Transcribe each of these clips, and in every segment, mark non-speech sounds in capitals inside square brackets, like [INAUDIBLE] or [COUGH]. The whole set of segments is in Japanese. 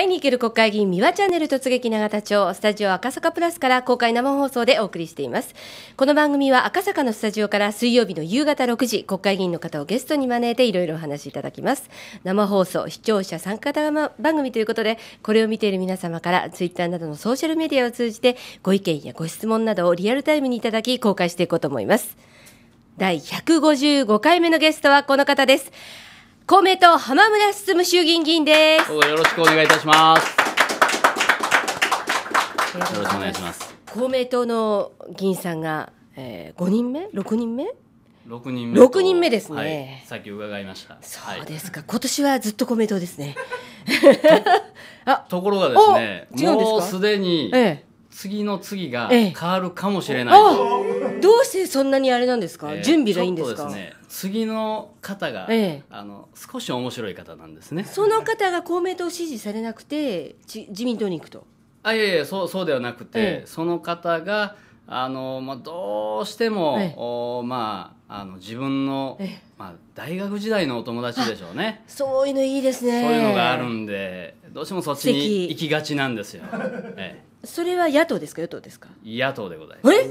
会いに行ける国会議員、三輪チャンネル突撃永田町、スタジオ赤坂プラスから公開生放送でお送りしています。この番組は赤坂のスタジオから水曜日の夕方6時、国会議員の方をゲストに招いていろいろお話しいただきます。生放送、視聴者参加番組ということで、これを見ている皆様からツイッターなどのソーシャルメディアを通じて、ご意見やご質問などをリアルタイムにいただき、公開していこうと思います。第155回目のゲストはこの方です。公明党浜村進衆議院議員ですよろしくお願いいたしますよろしくお願いします公明党の議員さんが、えー、5人目6人目六人目。六人目ですね、はい、さっき伺いました。そうですか。はい、今年はずっと公明党ですね。と [LAUGHS] ところがですね、もうすでに、ええ、次の次が変わるかもしれない、ええ、どうしてそんなにあれなんですか、えー、準備がいいんですか、ね、次の方が、ええ、あの少し面白い方なんですねその方が公明党支持されなくて自民党に行くとあいえいえそうそうではなくて、その方があの、まあ、どうしても、おまああの自分の、まあ、大学時代のお友達でしょうねそういうのいいですねそういうのがあるんでどうしてもそっちに行きがちなんですよ、ええそれは野党ですか与党ですか野党でございますえ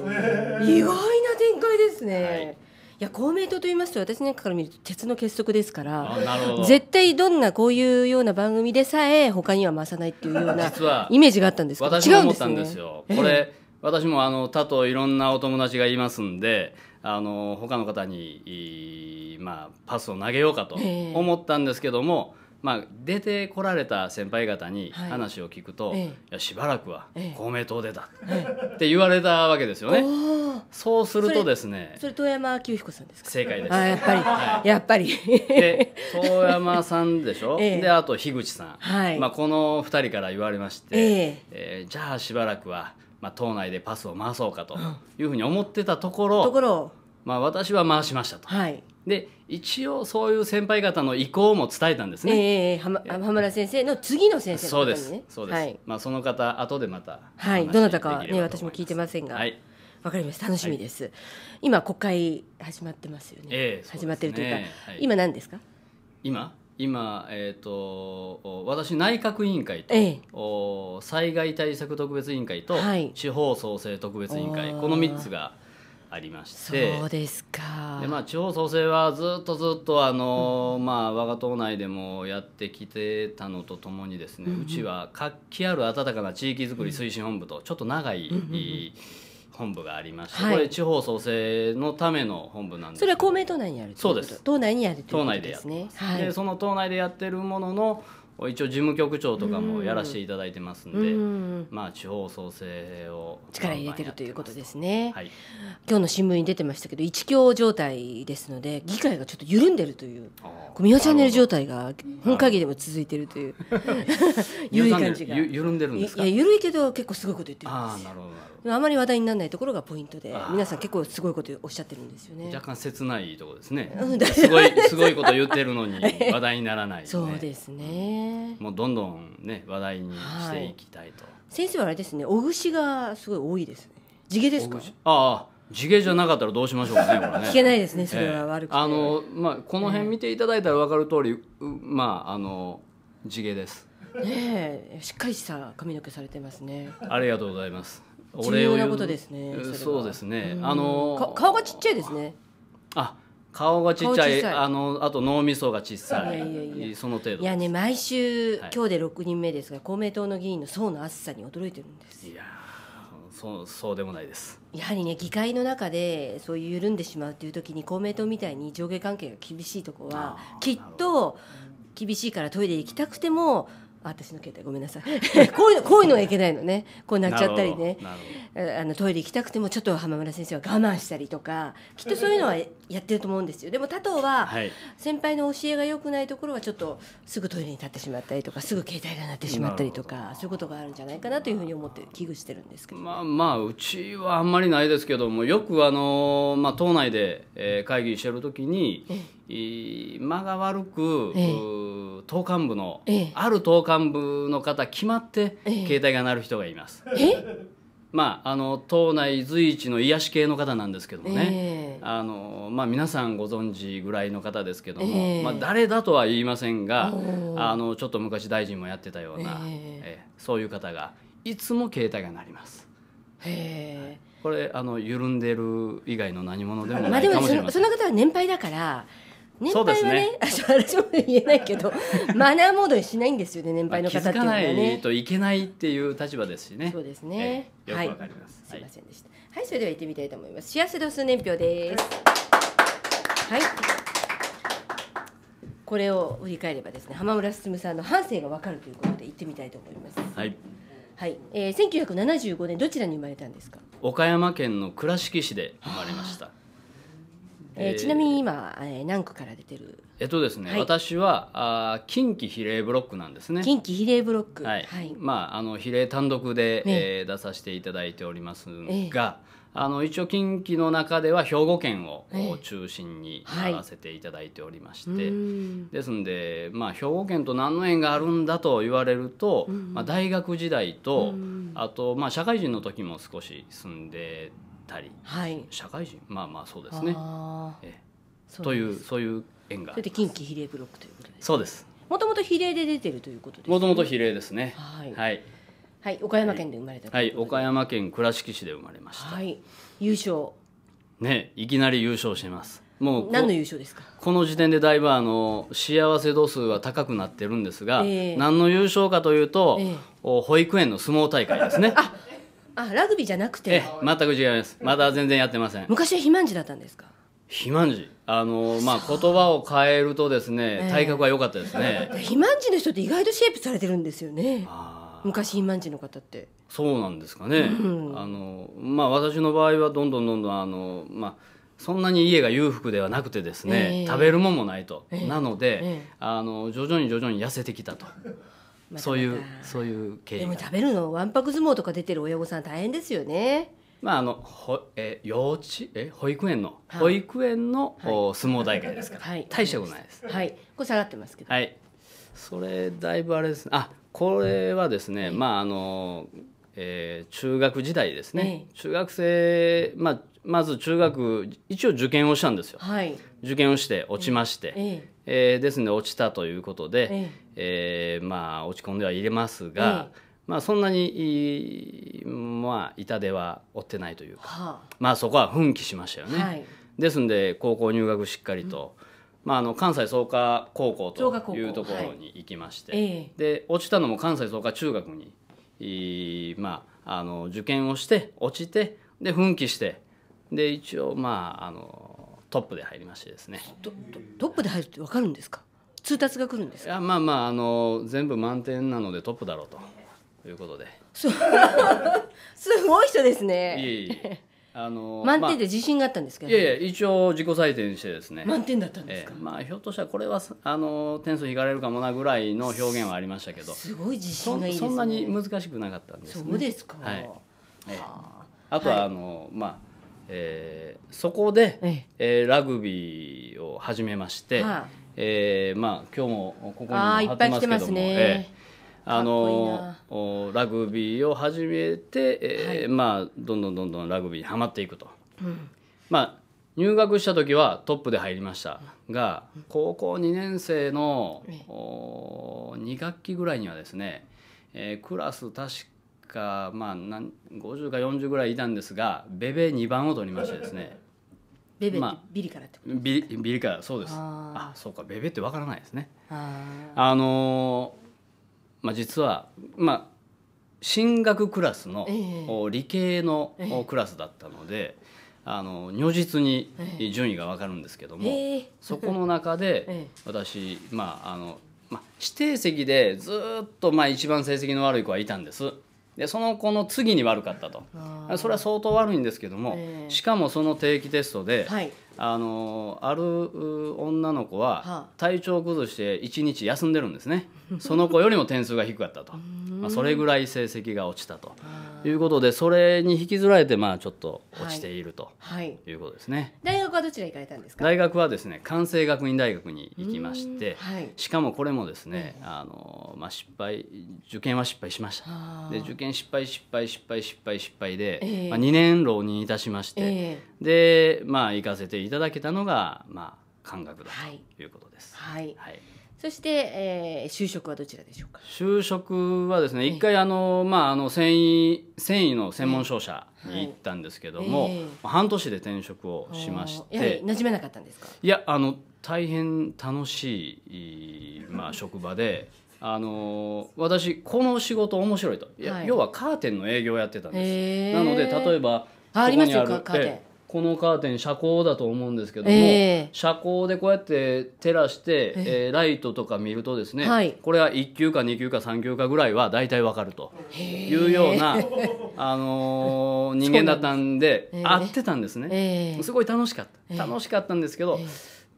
意外な展開ですね、はい、いや公明党と言いますと私なんかから見ると鉄の結束ですから絶対どんなこういうような番組でさえ他には回さないっていうようなイメージがあったんですけど私も思ったんですよ、ね、これ、私もあの他といろんなお友達がいますんであの他の方に、まあ、パスを投げようかと思ったんですけども、えーまあ、出てこられた先輩方に話を聞くと、はい、いやしばらくは公明党でだって言われたわけですよね。そうするとですねそれ遠山清彦さんですか正解です。やっぱり、はい、やっぱりで遠山さんでしょ、[LAUGHS] えー、であと樋口さん、はい、まあ、この2人から言われまして、えー、えー、じゃあしばらくは、まあ、党内でパスを回そうかというふうに思ってたところところ、まあ、私は回しましたと。はいで一応そういう先輩方の意向も伝えたんですね。えー、浜村先生の次の先生、ね、そうですそうです、はい、まあその方後でまたはいどなたかね私も聞いてませんが。はいわかります楽しみです、はい、今国会始まってますよね、えー、ね始まってるというか、はい、今何ですか今今、えーと、と私内閣委員会と、えー、災害対策特別委員会と、はい、地方創生特別委員会この3つがありましてそうですかで、まあ、地方創生はずっとずっとあの、うん、まあ、我が党内でもやってきてたのとともにですね、うん、ちは活気ある温かな地域づくり推進本部とちょっと長い、うん本部がありまして、はい、これ地方創生のための本部なんですそれは公明党内にあるそうです党内にあるということですね、はい、でその党内でやってるものの一応事務局長とかもやらせていただいてますんで、んまあ、地方創生を力入れてるということですね、はい、今日の新聞に出てましたけど一強状態ですので議会がちょっと緩んでるというミ輪チャンネル状態が本会議でも続いてるという [LAUGHS] [LAUGHS] 緩い感じが緩んでるんですかいや緩いけど結構すごいこと言ってるんですあなるほどなるほどあまり話題にならないところがポイントで皆さん結構すごいことおっしゃってるんですよね若干切ないところですね [LAUGHS] すごいすごいこと言ってるのに [LAUGHS] 話題にならない、ね、そうですね、うん、もうどんどんね話題にしていきたいと、はい、先生はあれですねおぐしがすごい多いですね地毛ですかああ地毛じゃなかったらどうしましょうかね、これね。聞けないですね、それは悪くて。えー、あの、まあ、この辺見ていただいたら分かる通り、えー、まあ、あの、地毛です。ねえ、しっかりした髪の毛されてますね。ありがとうございます。重要なことですねそうですねあの顔がちっちゃいですねあ顔がちっちゃいあのあと脳みそがち小さいその程度いやね毎週、はい、今日で六人目ですが公明党の議員の層の厚さに驚いてるんですいやそうそうでもないですやはりね議会の中でそういう緩んでしまうという時に公明党みたいに上下関係が厳しいとこはきっと厳しいからトイレ行きたくても私の携帯ごめんなさい [LAUGHS] こういうのこういうのはいけないのねこうなっちゃったりねあのトイレ行きたくてもちょっと浜村先生は我慢したりとかきっとそういうのはやってると思うんですよでも他党は先輩の教えが良くないところはちょっとすぐトイレに立ってしまったりとかすぐ携帯が鳴ってしまったりとかそういうことがあるんじゃないかなというふうに思って危惧してるんですけど、まあ、まあうちはあんまりないですけどもよくあの、まあ、党内で、え会議してる時に間が悪く、え党幹部の、えある党幹部の方決まって、え携帯が鳴る人がいます。まあ、あの党内随一の癒し系の方なんですけどもね、あのまあ、皆さんご存知ぐらいの方ですけども、まあ、誰だとは言いませんがあのちょっと昔大臣もやってたような、えー、そういう方がいつも携帯が鳴ります。これあの緩んでる以外の何者でもないかもしれません。まあ、でもその方は年配だから年配はね、ね私も言えないけど、マナーモードにしないんですよね、年配の方っていうのはね。まあ、ないといけないっていう立場ですしね。そうですね。よくわかります、はい。すいませんでした。はい、それでは行ってみたいと思います。幸せ度数年表です。はい。これを振り返ればですね、浜村進さんの半生がわかるということで行ってみたいと思います。はい。はい、えー、1975年どちらに生まれたんですか。岡山県の倉敷市で生まれました。えー、ちなみに今、えー、何区から出てるえっとですね、はい、私はあ近畿比例ブロックなんですね近畿比例ブロックはい、はい、まああの比例単独で、ねえー、出させていただいておりますが、えー、あの一応近畿の中では兵庫県を中心にやらせていただいておりまして、はい、ですんで、まあ、兵庫県と何の縁があるんだと言われると、まあ、大学時代とあと、まあ、社会人の時も少し住んでたり、はい、社会人まあまあそうですね。えというそういう縁がそれで近畿比例ブロックということです、ね、そうですもともと比例で出てるということですもともと比例ですねはい、はい、はい、岡山県で生まれたはい、岡山県倉敷市で生まれましたはい優勝ねいきなり優勝しますもう何の優勝ですかこの時点でだいぶあの幸せ度数は高くなってるんですが、えー、何の優勝かというと、えー、保育園の相撲大会ですね。ああラグビーじゃなくて全く違いますまだ全然やってません昔は肥満児だったんですか肥満児あのまあ言葉を変えるとですね、体格は良かったですね肥満児の人って意外とシェイプされてるんですよね昔肥満児の方ってそうなんですかね、うん、あのまあ私の場合はどんどんどんどんあのまあそんなに家が裕福ではなくてですね、えー、食べるもんもないと、えー、なので、えー、あの徐々に徐々に痩せてきたとま、そういうそういう経緯でも食べるのわんぱく相撲とか出てる親御さん大変ですよねまああのほえ幼稚え保育園の、はい、保育園の、はい、相撲大会ですから、はい、大したことないですはいこれ下がってますけどはいそれだいぶあれですねあこれはですね、まああのえー、中学時代ですね、中学生、まあ、まず中学一応受験をしたんですよ、はい、受験をして落ちまして、えー、えー、ですので落ちたということで、えーえー、まあ落ち込んではいれますが、ええ、まあ、そんなに、まあ、痛手は負ってないというか、はあ、まあ、そこは奮起しましたよね。はい、ですんで高校入学しっかりと、まあ、あの関西創価高校というところに行きまして、はい、で落ちたのも関西創価中学に、いまあ、あの受験をして落ちてで奮起してで一応まああのトップで入りましてですねトップで入るって分かるんですか通達が来るんですかいやまあまああの全部満点なのでトップだろうということで [LAUGHS] すごい人ですねいえいえあの満点で自信があったんですけど、ねまあ、いえいえ一応自己採点してですね満点だったんですか、ええ、まあひょっとしたらこれはあの点数引かれるかもなぐらいの表現はありましたけどすごい自信がいいです、ね、そんなに難しくなかったんです、ね、そうですか、はい、ええ、あとは、はい、あのまあえー、そこで、えええー、ラグビーを始めまして、はあえー、まあ今日もここにも貼ってますけども、ねえー、あのラグビーを始めて、えー、はい、まあどんどんどんどんラグビーにはまっていくと、うん、まあ入学した時はトップで入りましたが、高校2年生の、お2学期ぐらいにはですね、えー、クラス確かまあ50か40ぐらいいたんですがベベ2番を取りましてですねベベってビリからってこと、まあ、ビビリからそうですあそうかベベってわからないですねあのまあ実はまあ進学クラスの、えー、理系のクラスだったので、えー、あの如実に順位が分かるんですけども、えー、そこの中で [LAUGHS] 私、まああのまあ、指定席でずっと、まあ、一番成績の悪い子はいたんです。でその子の次に悪かったとそれは相当悪いんですけども、しかもその定期テストで、はいあのある女の子は体調を崩して1日休んでるんですね、その子よりも点数が低かったと、まあ、それぐらい成績が落ちたということでそれに引きずられてまあちょっと落ちているということですね、はいはい、大学はどちら行かれたんですか大学はですね関西学院大学に行きまして、はい、しかもこれもですねあの、まあ、失敗受験は失敗しましたで受験失敗失敗失敗失敗失敗で、えー、まあ、2年浪人いたしまして、えー、でまあ行かせていただけたのが、まあ、感覚だということです。はい、はいそして、えー、就職はどちらでしょうか就職はですね、一回あの、まあ、あの繊維繊維の専門商社に行ったんですけども、えー、半年で転職をしましてなじめなかったんですかいやあの大変楽しい、まあ、職場で。あの私この仕事面白いといや、はい、要はカーテンの営業をやってたんです、えー、なので例えばありますよカーテンこのカーテン遮光だと思うんですけども、えー、遮光でこうやって照らして、えー、えー、ライトとか見るとですね、はい、これは1級か2級か3級かぐらいは大体わかるというような、[LAUGHS] あのー、人間だったんでん、えー、ってたんですね、えー、すごい楽しかった楽しかったんですけど、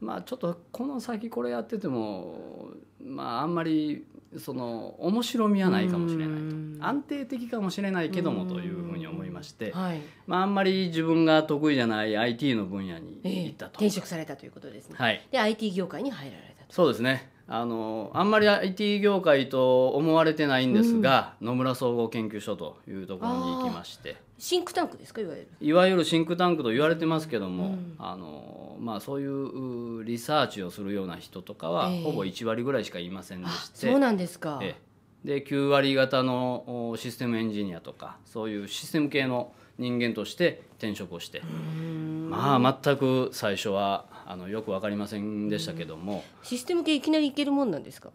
まあちょっとこの先これやっててもまああんまりその面白みはないかもしれないと安定的かもしれないけどもというふうに思いまして、はい、まあ、あんまり自分が得意じゃない IT の分野に行ったと、えー、転職されたということですね、はい、で IT 業界に入られたとそうですねあのあんまり IT 業界と思われてないんですが、うん、野村総合研究所というところに行きましてシンクタンクですかいわゆるいわゆるシンクタンクと言われてますけども、うん、あのまあ、そういうリサーチをするような人とかは、ほぼ1割ぐらいしかいませんでしてそうなんですか、で9割型のシステムエンジニアとかそういうシステム系の人間として転職をしてまあ全く最初はあのよくわかりませんでしたけども、システム系いきなりいけるもんなんですか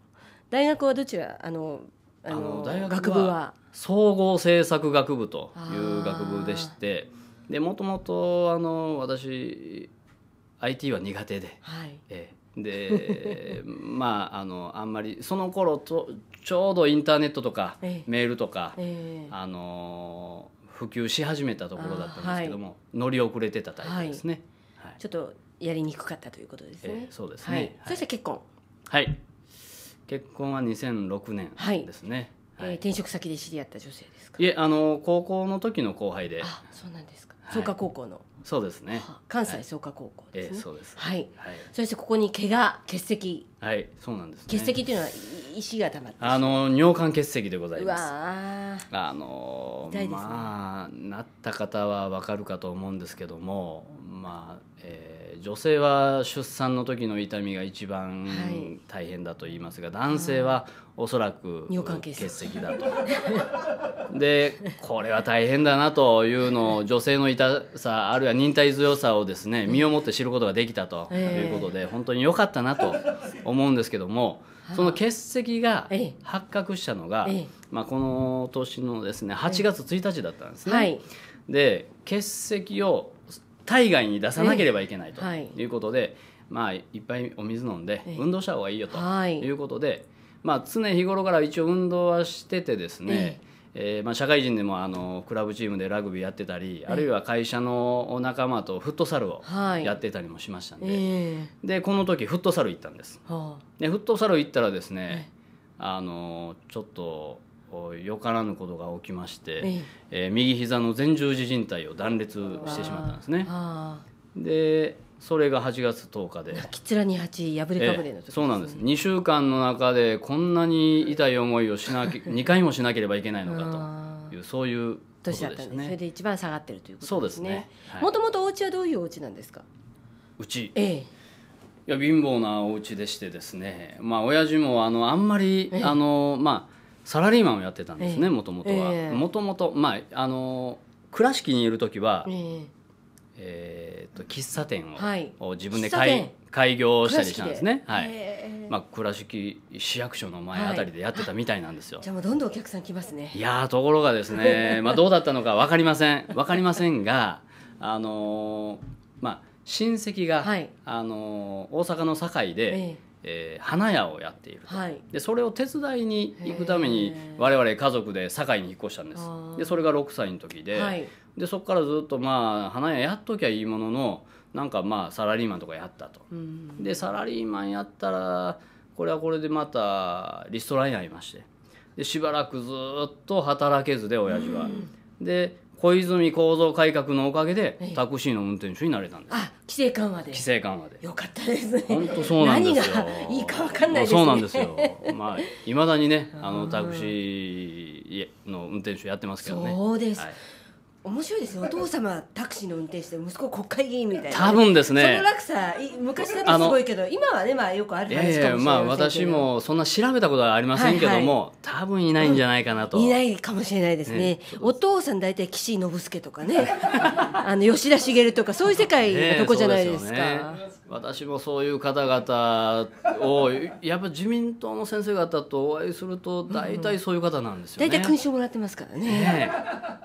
大学はどちらあのあの大学は総合政策学部という学部でしてでもともとあの私 IT は苦手で、はい、えで [LAUGHS] まああのあんまりその頃とちょうどインターネットとか、メールとか、え、あの普及し始めたところだったんですけども、はい、乗り遅れてたタイプですね。はい、ちょっとやりにくかったということですね。えー、そうですね、はい、そして結婚。はい。結婚は2006年ですね。はい、えー、転職先で知り合った女性ですか。いえ、あの高校の時の後輩で。あ、そうなんですか。創価高校の。そうですね。関西創価高校ですね。そうです。はい。はい、そしてここに怪我欠席。はい、そうなんです。欠席というのは石がたまって。あの尿管欠席でございます。ああの痛いでまあなった方はわかるかと思うんですけども、まあ。えー、女性は出産の時の痛みが一番大変だと言いますが、はい、男性はおそらく結石だと。[LAUGHS] でこれは大変だなというのを女性の痛さあるいは忍耐強さをですね身をもって知ることができたということで、えー、本当に良かったなと思うんですけども。その欠席が発覚したのが、ええ、まあ、この年のですね8月1日だったんですね。はい、で欠席を体外に出さなければいけないということで、まあ、いっぱいお水飲んで運動した方がいいよということで、まあ、常日頃から一応運動はしててですね、えーまあ、社会人でもあのクラブチームでラグビーやってたりあるいは会社の仲間とフットサルをやってたりもしましたんででこの時フットサル行ったんです、はあ、でフットサル行ったらですね、あのちょっとこうよからぬことが起きまして、えええー、右膝の前十字靭帯を断裂してしまったんですね。でそれが8月10日できつらに8破れかぶれの時、ねえー、そうなんです2週間の中でこんなに痛い思いをしなき2回もしなければいけないのかというそういう年だったんです、ね、それで一番下がってるということですねもともとお家はどういうお家なんですかうち、ええ、いや貧乏なお家でしてですねまあ親父もあのあんまり、ええ、あのまあサラリーマンをやってたんですねもともとはもともとまああの倉敷にいる時は、えー、えー、と喫茶店を、はい、自分で開開業したりしたんですねはい、えー、まあ、倉敷市役所の前あたりでやってたみたいなんですよ、はい、じゃあもうどんどんお客さん来ますねいやところがですね、[LAUGHS] まあ、どうだったのか分かりません分かりませんがあのー、まあ親戚が、はい、あのー、大阪の堺で、えーえー、花屋をやっている、はい、でそれを手伝いに行くために我々家族で堺に引っ越したんですでそれが6歳の時ではい、でそこからずっとまあ花屋やっときゃいいもののなんかまあサラリーマンとかやったと、うん、でサラリーマンやったらこれはこれでまたリストラになりましてでしばらくずっと働けずで親父は、うん、で小泉構造改革のおかげで、タクシーの運転手になれたんですあ規制緩和で規制緩和でよかったですね本当そうなんですよいいかわかんない、ね、そうなんですよ [LAUGHS] まあいまだにねあのタクシーの運転手やってますけどねそうです、はい面白いですよ [LAUGHS] お父様タクシーの運転して息子国会議員みたいな、ね、多分ですねその落差昔だとすごいけど今はねまあよくあるかもしれませまあ私もそんな調べたことはありませんけども、はいはい、多分いないんじゃないかなと、うん、いないかもしれないですね、ね、お父さん大体岸信介とかね [LAUGHS] あの吉田茂とかそういう世界のとこじゃないですか、ね、私もそういう方々をやっぱ自民党の先生方とお会いすると大体そういう方なんですよね、うん、大体勲章もらってますからね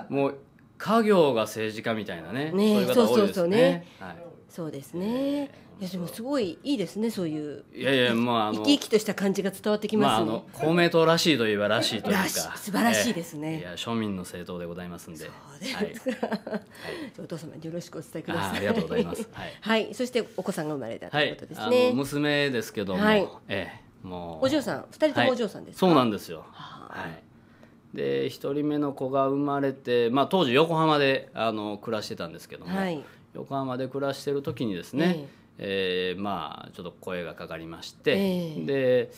もう家業が政治家みたいなねねそうそうそうね、はい、そうですね、いやでもすごいいいですねそういういやいやまあ生き生きとした感じが伝わってきますあ、あ公明党らしいといえばらしいというか [LAUGHS] 素晴らしいですね、いや庶民の政党でございますんでそうですはい、[LAUGHS] お父様よろしくお伝えくださいありがとうございます、[LAUGHS] はい、そしてお子さんが生まれたということですね、娘ですけども、はえもうお嬢さん二人ともお嬢さんですそうなんですよはいで1人目の子が生まれて、まあ、当時横浜であの暮らしてたんですけども、はい、横浜で暮らしてる時にですね、えー、えー、まあちょっと声がかかりまして、えー、で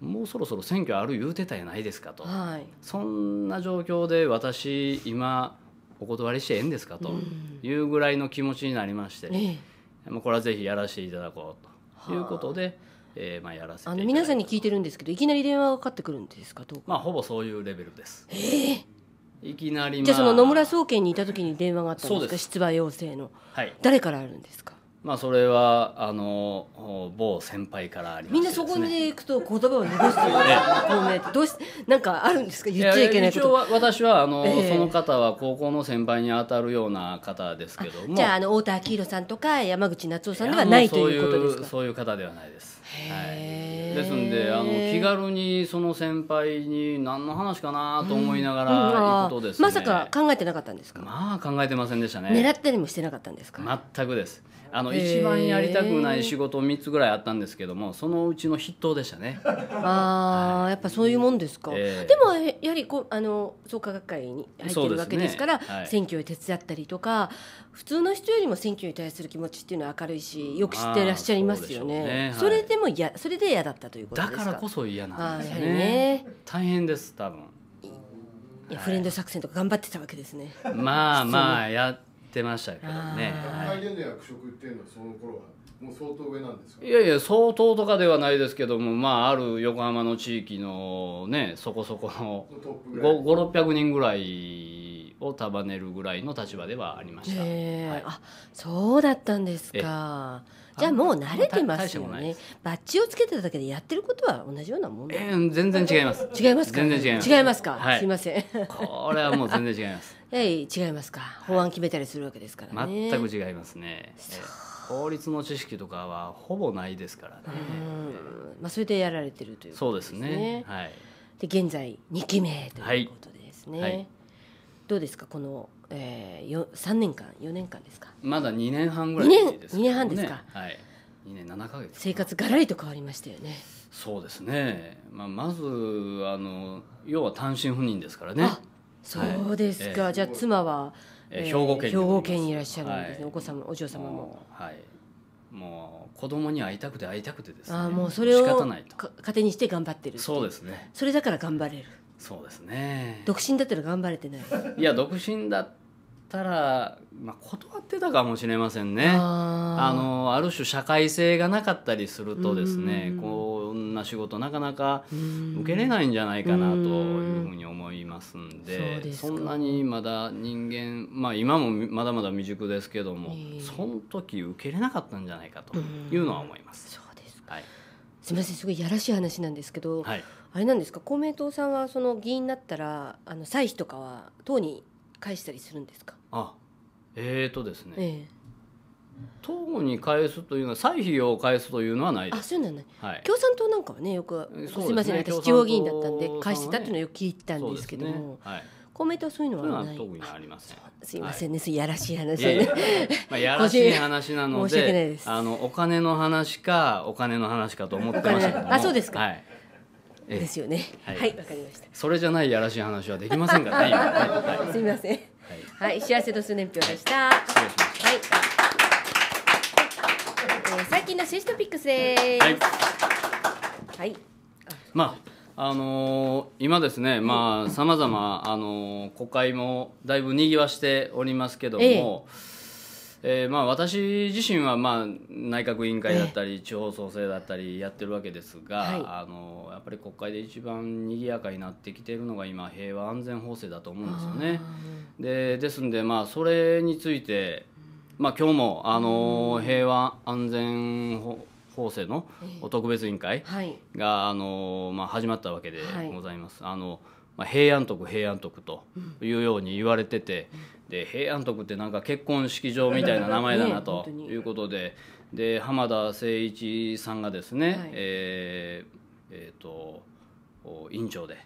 もうそろそろ選挙ある言うてたやないですかと、はい、そんな状況で私今お断りしてええんですかというぐらいの気持ちになりまして、うん、えー、これはぜひやらせていただこうということで。えー、まあやらせてあの皆さんに聞いてるんですけどいきなり電話がかかってくるんですかまあほぼそういうレベルですええー、いきなり、まあ、じゃあその野村総研にいた時に電話があったんですか出馬要請の、はい、誰からあるんですかまあそれはあの某先輩からありま、ね、みんなそこに行くと言葉を濁すという公明どうしなんかあるんですか言っちゃいけないこと一応私はあの、えー、その方は高校の先輩に当たるような方ですけどもじゃああの太田明宏さんとか山口夏夫さんではないということですかそういう方ではないですはいですんであの気軽にその先輩に何の話かなと思いながら行くとですね、まさか考えてなかったんですかまあ考えてませんでしたね狙ったりもしてなかったんですか全くですあの一番やりたくない仕事3つぐらいあったんですけどもそのうちの筆頭でしたねああ、はい、やっぱそういうもんですか、でもやはりこうあの創価学会に入ってるわけですから、ねはい、選挙を手伝ったりとか普通の人よりも選挙に対する気持ちっていうのは明るいしよく知ってらっしゃいますよねそ、ねはい、それでもやそれで嫌だったったということだからこそ嫌なんですねね大変です多分いや、フレンド作戦とか頑張ってたわけですねまあまあやってましたけどねはいいやいや相当とかではないですけどもまあある横浜の地域のねそこそこの五6 0 0人ぐらいを束ねるぐらいの立場ではありました、えーはい、あそうだったんですか。じゃあもう慣れてますよねバッジをつけてただけでやってることは同じようなもん、えー、全然違います違います全然違います違いますか、はい、すいませんこれはもう全然違いますはい [LAUGHS] 違いますか法案決めたりするわけですから、ね、全く違いますね、法律の知識とかはほぼないですからね、まあ、それでやられてるという、ね、そうですねはいで現在二期目ということですね、はいはいどうですかこの、えー、よ3年間4年間ですかまだ2年半ぐらいですね、2, 年2年半ですか、はい、2年7か月生活がらりと変わりましたよねそうですね、まあ、まずあの要は単身赴任ですからねそうですか、はい、じゃあ妻は、えー、兵庫県兵庫県にいらっしゃるんですね、はい、お子様お嬢様もはいもう子供に会いたくて会いたくてですねあもうそれを仕方ないと糧にして頑張ってるそうですねそれだから頑張れるそうですね独身だったら頑張れてないいや独身だったら、まあ、断ってたかもしれませんねあのある種社会性がなかったりするとですねこんな仕事なかなか受けれないんじゃないかなというふうに思いますんでそんなにまだ人間、まあ、今もまだまだ未熟ですけども、その時受けれなかったんじゃないかというのは思います。うそうですはい、すみませんすごいやらしい話なんですけど、はいあれなんですか公明党さんはその議員になったらあの歳費とかは党に返したりするんですかあえーとですね、ええ、党に返すというのは歳費を返すというのはないですあそうなんだ、はい、共産党なんかはねよくす,、みません、私地方議員だったんで返してたっていうのはよく聞いたんですけども、ね、はい公明党そういうのはない。特にありません。すみませんね、はい、やらしい話ね。いやいやまあやらしい話なので、[LAUGHS] であのお金の話かお金の話かと思ってましたけどあ、そうですか。はい、ですよね。はい、わ、はい、かりました。それじゃないやらしい話はできませんからね。は [LAUGHS] い、すみません。はい、はい、幸せ度数年表でした。失礼しました。はい。えー、最近のシストピックスです。はい。まあ。あのー、今ですね、まあ、さまざま、あのー、国会もだいぶにぎわしておりますけども、えええー、まあ私自身はまあ内閣委員会だったり地方創生だったりやってるわけですが、はい、あのやっぱり国会で一番賑やかになってきているのが今平和安全法制だと思うんですよね。でですんでまあそれについて、まあ、今日もあの平和安全法法制の特別委員会が、あのまあ、始まったわけでございます。はい、あのまあ、平安徳平安徳というように言われてて、で平安徳ってなんか結婚式場みたいな名前だなということで,、で浜田誠一さんがですね、はい、えーえーと、院長で。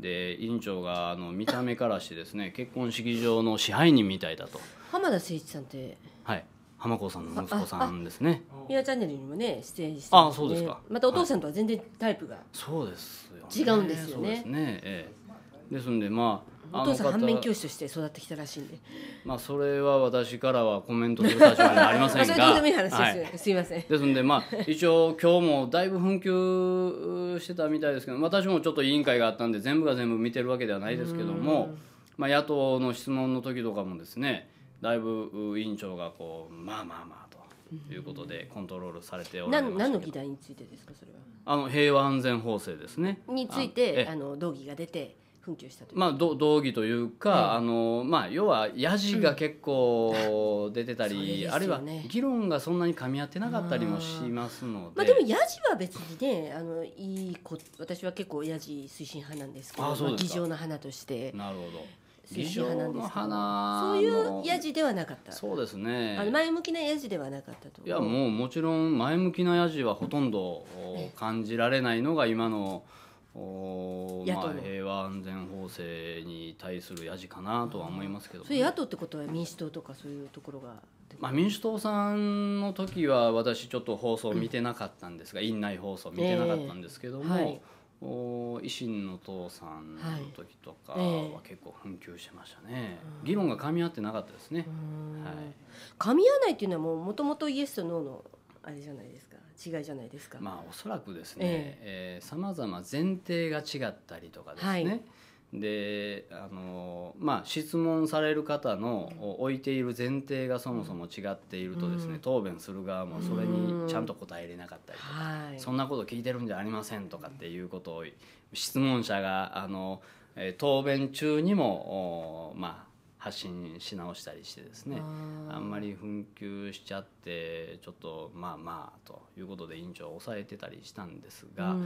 で院長があの見た目からしてですね [LAUGHS] 結婚式場の支配人みたいだと浜田誠一さんってはい浜子さんの息子さんですね「ミヤチャンネル」にもね出演して、ね、あそうですかまたお父さんとは全然タイプが、はい、そうですよ、ね、違うんですよねそうですねええですんでまあお父さん反面教師として育ってきたらしいんでまあそれは私からはコメントする立場にはありませんが [LAUGHS] はい、すいませんですのでまあ一応今日もだいぶ紛糾してたみたいですけど私もちょっと委員会があったんで全部が全部見てるわけではないですけども、まあ、野党の質問の時とかもですねだいぶ委員長がこうまあまあまあと。いうことでコントロールされておられま何の議題についてですかそれはあの平和安全法制ですねについてあの動議が出て紛糾したというまあ道義というか、あのまあ、要はやじが結構出てたり、あるいは議論がそんなに噛み合ってなかったりもしますのでまあ、でもやじは別にねあのいいこ私は結構やじ推進派なんですけど議場の花としてなるほど議場の花そういうやじではなかったそうですねあの前向きなやじではなかったといやもうもちろん前向きなやじはほとんど感じられないのが今の、うんおまあ、平和安全法制に対するやじかなとは思いますけど、ね、それ野党ってことは民主党とかそういうところが、まあ、民主党さんの時は私ちょっと放送見てなかったんですが、うん、院内放送見てなかったんですけども、えーはいお維新の党さんの時とかは結構紛糾してましたね、えー、議論が噛み合ってなかったですね、はい、噛み合わないっていうのはもともとイエスとノーのあれじゃないですか違いじゃないですか。まあおそらくですね、えー、えー、ざま前提が違ったりとかですね。はいであのまあ、質問される方の置いている前提がそもそも違っているとですね、うん、答弁する側もそれにちゃんと答えれなかったりとか、うん、そんなこと聞いてるんじゃありませんとかっていうことを質問者があの答弁中にもまあ発信し直したりしてですねあんまり紛糾しちゃってちょっとまあまあということで委員長を抑えてたりしたんですが、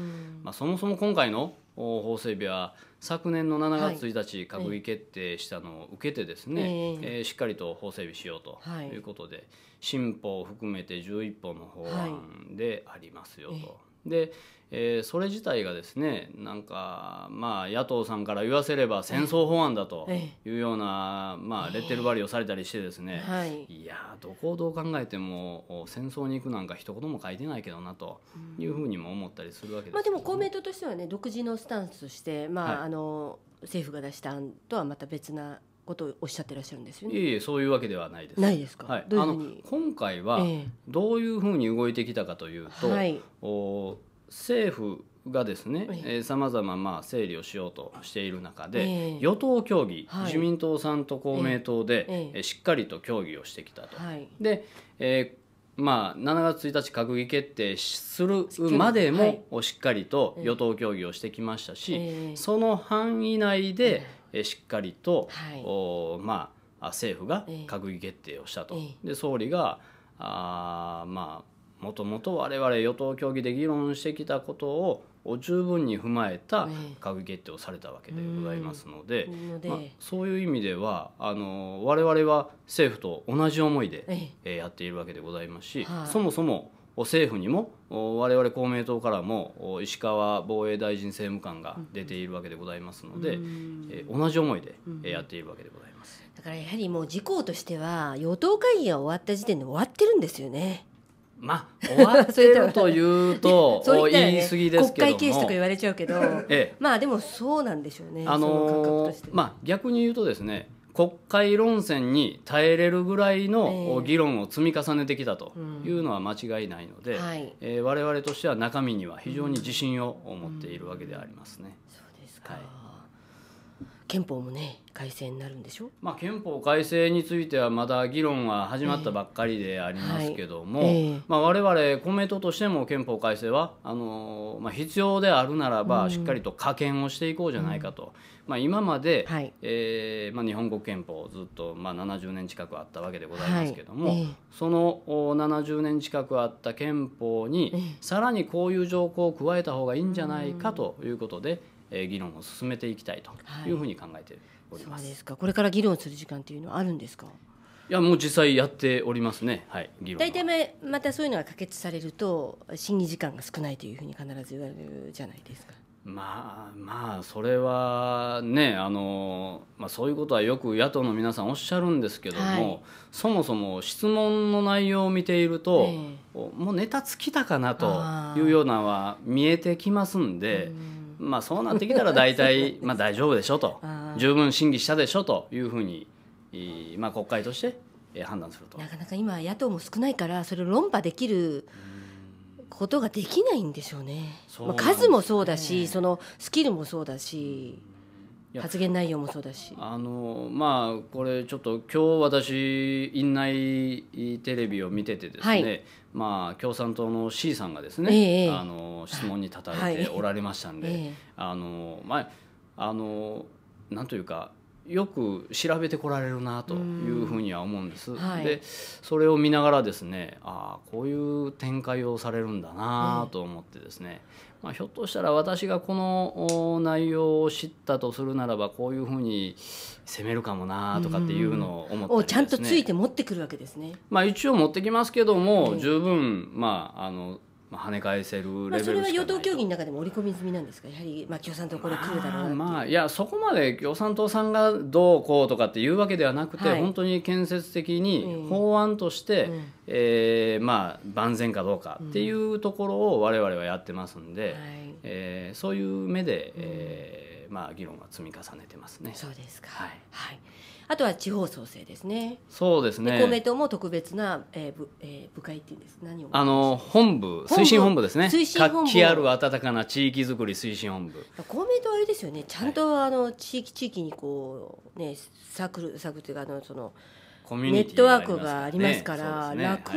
まあ、そもそも今回の法整備は昨年の7月1日閣議決定したのを受けてですね、ええー、しっかりと法整備しようということで、はい、新法を含めて11本の法案でありますよとで、えー、それ自体がですねなんかまあ野党さんから言わせれば戦争法案だというような、まあ、レッテル貼りをされたりしてですね、はい、いやどこをどう考えても戦争に行くなんか一言も書いてないけどなというふうにも思ったりするわけです、まあ、でも公明党としてはね独自のスタンスとして、まあ、はい、あの政府が出した案とはまた別なことをおっしゃってらっしゃるんですよね。いえいえそういうわけではないです。ないですか。はい、ういうあの今回はどういうふうに動いてきたかというと、はい、お政府がですねえさまざままあ整理をしようとしている中で、えー、与党協議、はい、自民党さんと公明党で、えーえー、しっかりと協議をしてきたと。はい、で、えーまあ、7月1日閣議決定するまでもしっかりと与党協議をしてきましたし、その範囲内でしっかりと、はい、おまあ、政府が閣議決定をしたと。で総理があまあもともと我々与党協議で議論してきたことを十分に踏まえた閣議決定をされたわけでございますのでえー、まあ、そういう意味ではあの我々は政府と同じ思いで、えー、やっているわけでございますし、はそもそも政府にも我々公明党からも石川防衛大臣政務官が出ているわけでございますので、え同じ思いでやっているわけでございます。だからやはりもう自公としては与党会議が終わった時点で終わってるんですよね。まあ、終わってるというと [LAUGHS] そうね、言い過ぎですけど国会軽視とか言われちゃうけど、ええ、まあでもそうなんでしょうねあのー、まあ、逆に言うとですね国会論戦に耐えれるぐらいの議論を積み重ねてきたというのは間違いないので、えー、我々としては中身には非常に自信を持っているわけでありますね。そうですか、はい憲法もね改正になるんでしょ、まあ、憲法改正についてはまだ議論は始まったばっかりでありますけども、えーはいえーまあ、我々公明党としても憲法改正はあのまあ、必要であるならばしっかりと加減をしていこうじゃないかと。うんうんまあ、今まで、はい、えー、まあ、日本国憲法ずっと、まあ、70年近くあったわけでございますけども、はいえー、その70年近くあった憲法に、えー、さらにこういう条項を加えた方がいいんじゃないかということで、えー、議論を進めていきたいというふうに考えております。はい、すこれから議論する時間というのはあるんですかいやもう実際やっておりますね、はい、議論大体またそういうのが可決されると審議時間が少ないというふうに必ず言われるじゃないですか。まあまあそれはねあの、まあ、そういうことはよく野党の皆さんおっしゃるんですけども、はい、そもそも質問の内容を見ていると、えー、もうネタ尽きたかなというようなのは見えてきますんで。まあそうなってきたら大体 [LAUGHS] まあ大丈夫でしょと十分審議したでしょというふうに、まあ、国会として判断するとなかなか今野党も少ないからそれを論破できる、ことができないんでしょうね。うねまあ、数もそうだし、そのスキルもそうだし。発言内容もそうだしあのまあこれちょっと今日私院内テレビを見ててですね、はい、まあ共産党の C さんがですね、えー、あの質問に立たれておられましたんで、[LAUGHS] えー、あのまああのなんというかよく調べてこられるなというふうには思うんです。はい、でそれを見ながらですねああこういう展開をされるんだなと思ってですね、まあ、ひょっとしたら私がこの内容を知ったとするならばこういうふうに攻めるかもなとかっていうのを思って、ね、ちゃんとついて持ってくるわけですね。まあ、一応持ってきますけども、十分、まあ、あのまあ、跳ね返せるレベルしかない、まあ、それは与党協議の中でも織り込み済みなんですかやはり、まあ、共産党これ来るだろうまあ、いやそこまで共産党さんがどうこうとかっていうわけではなくて、はい、本当に建設的に法案として、うん、えー、まあ、万全かどうかっていうところをわれわれはやってますんで、うん、えー、そういう目で、えー、まあ、議論は積み重ねてますね。そうですか、はい、はいあとは地方創生ですね。そうですね。公明党も特別な、えー、部、えー、部会っていうんです。何を。あの、本部、推進本部ですね。推進本部。活気ある温かな地域づくり推進本部。公明党あれですよね。ちゃんと、あの、地域地域にこう、ね、サークル、サークルというか、あの、その。ネットワークがありますから、ねね、楽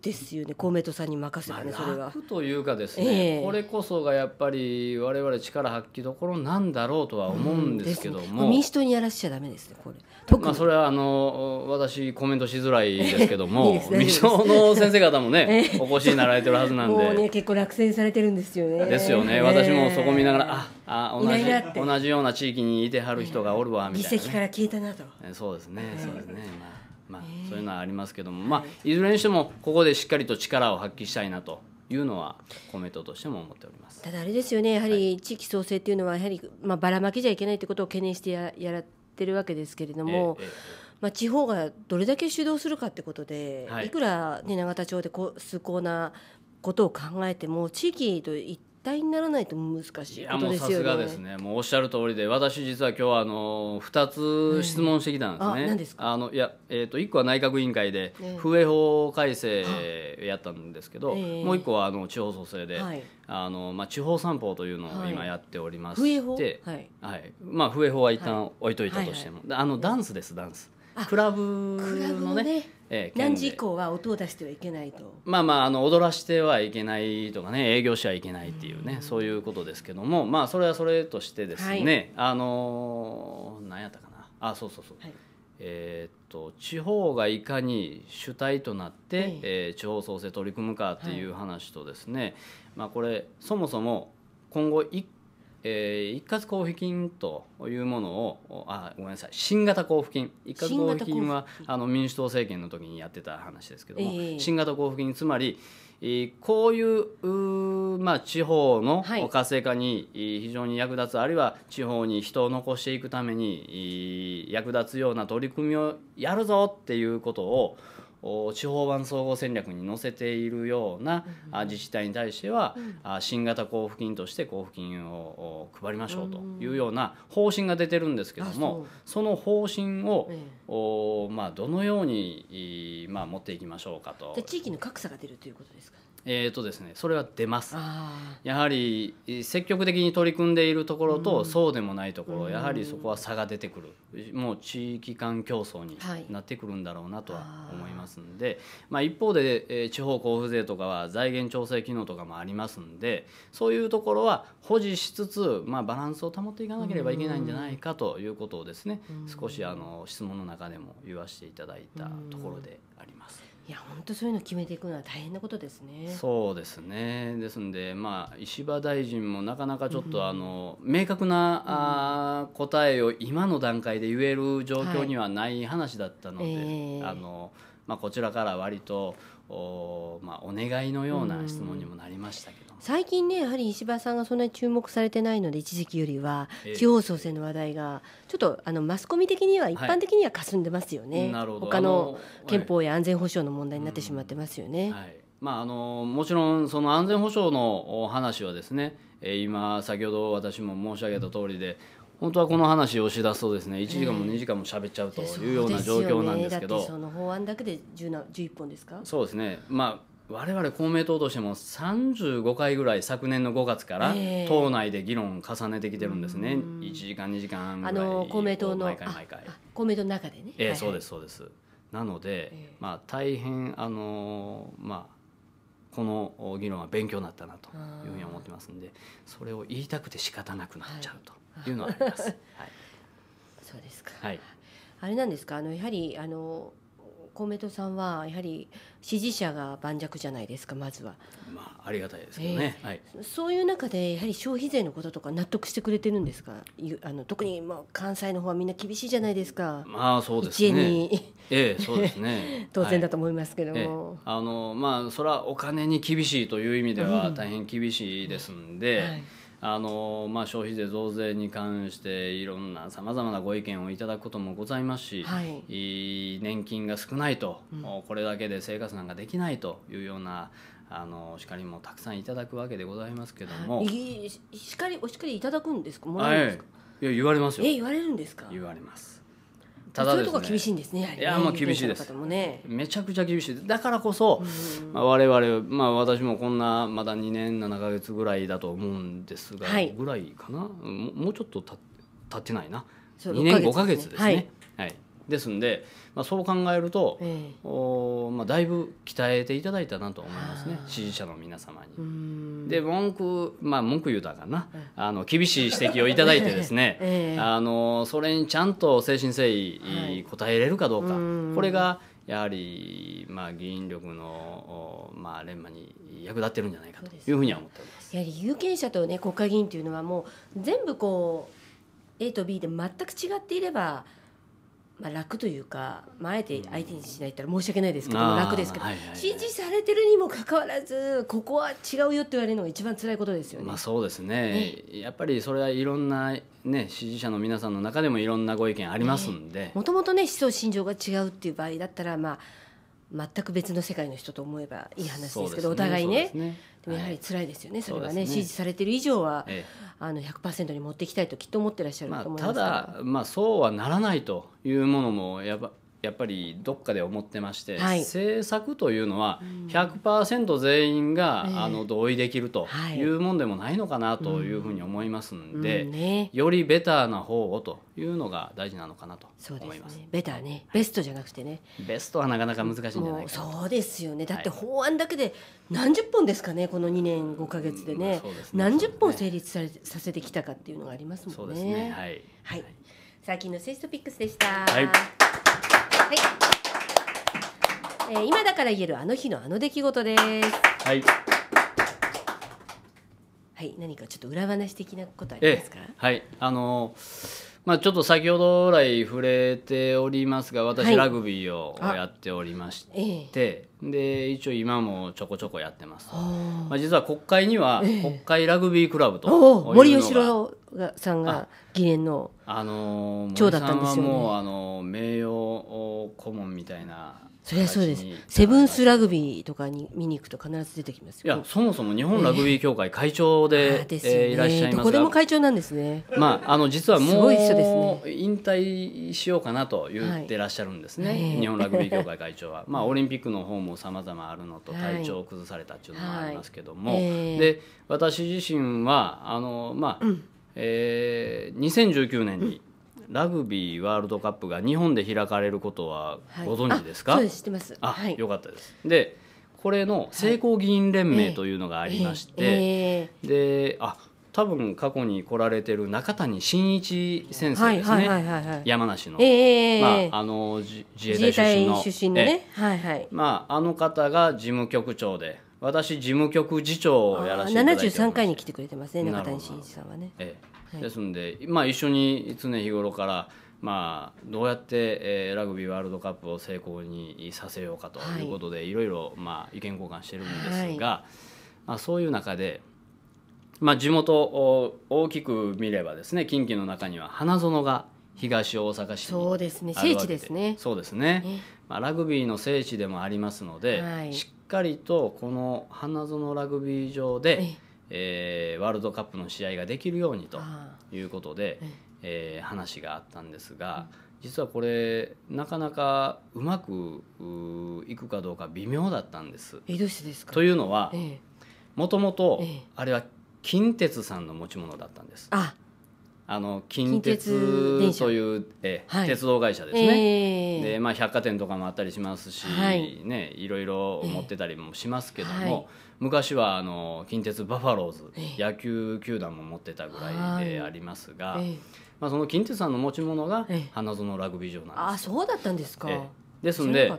ですよね、はい、公明党さんに任せたね、それは。楽というかですね、えー、これこそがやっぱり、われわれ力発揮どころなんだろうとは思うんですけども、うん、民主党にやらせちゃだめですね、これ。まあ、それはあの私コメントしづらいですけども [LAUGHS] 未生の先生方もねお越しになられてるはずなんで、ね、結構落選されてるんですよねですよね、ね、私もそこ見ながらああ同じ同じような地域にいてはる人がおるわみたいな、ね、実績から聞いたなとそうですねそうですね、まあまあ、そういうのはありますけども、まあ、いずれにしてもここでしっかりと力を発揮したいなというのはコメントとしても思っておりますただあれですよねやはり地域創生っていうのはやはり、まあ、ばらまきじゃいけないってことを懸念してややらってるわけですけれども、まあ、地方がどれだけ主導するかってことで、い、くら、ね、永田町でこ崇高なことを考えても地域と一体にならないと難しいことですよね。さすがですね。もうおっしゃる通りで、私実は今日はあの二つ質問してきたんですね。うん、あですあのいやえっ、ー、と一個は内閣委員会で風営法改正やったんですけど、えー、もう一個はあの地方創生で、はい、あのまあ地方散歩というのを今やっておりまして、はい、はいはい、まあ風営法は一旦置いといたとしても、はいはいはい、あのダンスですダンス。クラブのねええ、何時以降は音を出してはいけないとまあまああの踊らしてはいけないとかね営業しちゃいけないっていうね、うん、そういうことですけどもまあそれはそれとしてですね、はい、あの何やったかなあそうそうそう、はい、えー、っと地方がいかに主体となって、はい、えー、地方創生取り組むかっていう話とですね、まあこれそもそも今後一えー、一括交付金というものをあごめんなさい新型交付金一括交付金はあの民主党政権の時にやってた話ですけども、えー、新型交付金つまりこういうまあ、地方の活性化に非常に役立つ、はい、あるいは地方に人を残していくために役立つような取り組みをやるぞっていうことを地方版総合戦略に載せているような自治体に対しては、新型交付金として交付金を配りましょうというような方針が出てるんですけどもその方針を、まあ、どのように、まあ、持っていきましょうかと。地域の格差が出るということですか、ねえーとですね、それは出ますやはり積極的に取り組んでいるところと、そうでもないところ、うん、やはりそこは差が出てくるもう地域間競争になってくるんだろうなとは思いますんで、はい、まあ、一方で、えー、地方交付税とかは財源調整機能とかもありますんでそういうところは保持しつつ、まあ、バランスを保っていかなければいけないんじゃないかということをですね、うん、少しあの質問の中でも言わせていただいたところであります。いや本当そういうの決めていくのは大変なことですね。そうですねですんで、まあ、石破大臣もなかなかちょっと、うん、あの明確な、うん、あ答えを今の段階で言える状況にはない話だったので、はいえー、あのまあ、こちらから割とお,、まあ、お願いのような質問にもなりましたけど。うん最近ねやはり石破さんがそんなに注目されてないので一時期よりは地方創生の話題がちょっとあのマスコミ的には一般的には霞んでますよね、はい、他の憲法や安全保障の問題になってしまってますよね。はい、まあ、あのもちろんその安全保障の話はですね今先ほど私も申し上げた通りで本当はこの話をしだすとですね1時間も2時間も喋っちゃうというような状況なんですけど、その法案だけで11本ですかそうですねまあ我々公明党としても35回ぐらい昨年の5月から党内で議論を重ねてきてるんですね、えー、1時間2時間ぐらいあの公明党の毎回毎回公明党の中でね、えー、はいはい、そうですそうですなので、えー、まあ大変あのまあこの議論は勉強になったなというふうに思ってますんでそれを言いたくて仕方なくなっちゃうというのはあります、はい、そうですか、はい、あれなんですかあのやはりあの公明党さんはやはり支持者が盤石じゃないですかまずは、まあ、ありがたいですけどね、えー、はい、そういう中でやはり消費税のこととか納得してくれてるんですかあの特にまあ関西の方はみんな厳しいじゃないですかまあそうですねにええそうですね [LAUGHS] 当然だと思いますけども、はいええ、あのまあそれはお金に厳しいという意味では大変厳しいですんで、うんはいあのまあ、消費税増税に関していろんなさまざまなご意見をいただくこともございますし、はい、年金が少ないと、うん、これだけで生活なんかできないというようなあの叱りもたくさんいただくわけでございますけども、いい、かりお叱りいただくんですかもらえるんですか、はい、いや言われますよえ言われるんですか言われますただ、ね、そういうとこ厳しいんですね、ね、いやもう厳しいです、ね、めちゃくちゃ厳しいだからこそ、うんまあ、我々、まあ、私もこんなまだ2年7か月ぐらいだと思うんですが、はい、ぐらいかなもうちょっとた経ってないな2年5か月ですね、はい、はいですんで、まあ、そう考えると、えー、おまあ、だいぶ鍛えていただいたなと思いますね支持者の皆様に。で文句まあ文句言うたかな、あの厳しい指摘をいただいてですね、[LAUGHS] えー、あのそれにちゃんと誠心誠意応えれるかどうか、はい、これがやはり、まあ、議員力の、まあ、連磨に役立ってるんじゃないかというふうには思っております、やはり有権者と、ね、国会議員というのはもう全部こう A と B で全く違っていればまあ、楽というか、まあ、あえて相手にしないったら申し訳ないですけども、楽ですけど、はいはいはい、支持されてるにもかかわらずここは違うよって言われるのが一番辛いことですよね。まあ、そうですね、ね、やっぱりそれはいろんな、ね、支持者の皆さんの中でもいろんなご意見ありますんで。もともとね思想信条が違うっていう場合だったら、まあ、全く別の世界の人と思えばいい話ですけど、ね、お互いね。でもやはり辛いですよね、はい、それはね、ね、支持されてる以上は、ええ、あの100%に持っていきたいときっと思ってらっしゃると思います、まあ、ただ、まあ、そうはならないというものもやっぱやっぱりどっかで思ってまして、はい、政策というのは100%全員が、うん、あの同意できるというもんでもないのかなというふうに思いますんで、うんうんね、よりベターな方をというのが大事なのかなと思います。すね、ベターね、ベストじゃなくてね。ベストはなかなか難しいんじゃないそうですよね。だって法案だけで何十本ですかね、この2年5か月でね、うんね、何十本成立されさせてきたかっていうのがありますもんね。そうですね。はい。はい。最近のセストピックスでした。はいはいえー、今だから言えるあの日のあの出来事です。はい。はい、何かちょっと裏話的なことありますか。はい、あのまあちょっと先ほど来触れておりますが、私ラグビーをやっておりまして、え、で一応今もちょこちょこやってます。まあ実は国会には国会ラグビークラブと森喜朗さんが議連のあの長だったんですよ、ね、もうあの名誉顧問みたいなそりゃそうですセブンスラグビーとかに見に行くと必ず出てきますいやそもそも日本ラグビー協会会長で,、えー、えー、いらっしゃいますどこでも会長なんですねまああの実はもう引退しようかなと言ってらっしゃるんですね、はい日本ラグビー協会会長は [LAUGHS] まあオリンピックの方もさまざまあるのと体調を崩されたっていうのもありますけども、はいはいえー、で私自身はあのまあ、うんえー、2019年にラグビーワールドカップが日本で開かれることはご存知ですか、はい、あ、はい、よかったですでこれの成功議員連盟というのがありまして、はいえー、であ多分過去に来られてる中谷真一先生ですね山梨の、えー、まあ、あの自衛隊出身の、ねはいはい、まあ、あの方が事務局長で私事務局次長をやらせていただいて73回に来てくれてますね中谷真一さんはね、ええはい、ですので、まあ、一緒に常日頃から、まあ、どうやって、えー、ラグビーワールドカップを成功にさせようかということで、はい、いろいろ、まあ、意見交換してるんですが、はい、まあ、そういう中で、まあ、地元を大きく見ればですね近畿の中には花園が東大阪市そうですね聖地ですねそうですね、ね、まあ、ラグビーの聖地でもありますので、はい、しっっかりとこの花園ラグビー場で、えー、ワールドカップの試合ができるようにということで、えー、話があったんですが、実はこれなかなかうまくいくかどうか微妙だったんです。えどうしてですかというのはもともとあれは近鉄さんの持ち物だったんです。ああの近鉄という鉄,、え鉄道会社ですね、でまあ、百貨店とかもあったりしますし、いね、いろいろ持ってたりもしますけども、昔はあの近鉄バファローズ、野球球団も持ってたぐらいでありますが、まあ、その近鉄さんの持ち物が花園ラグビー場なんです。あそうだったんですか、ですので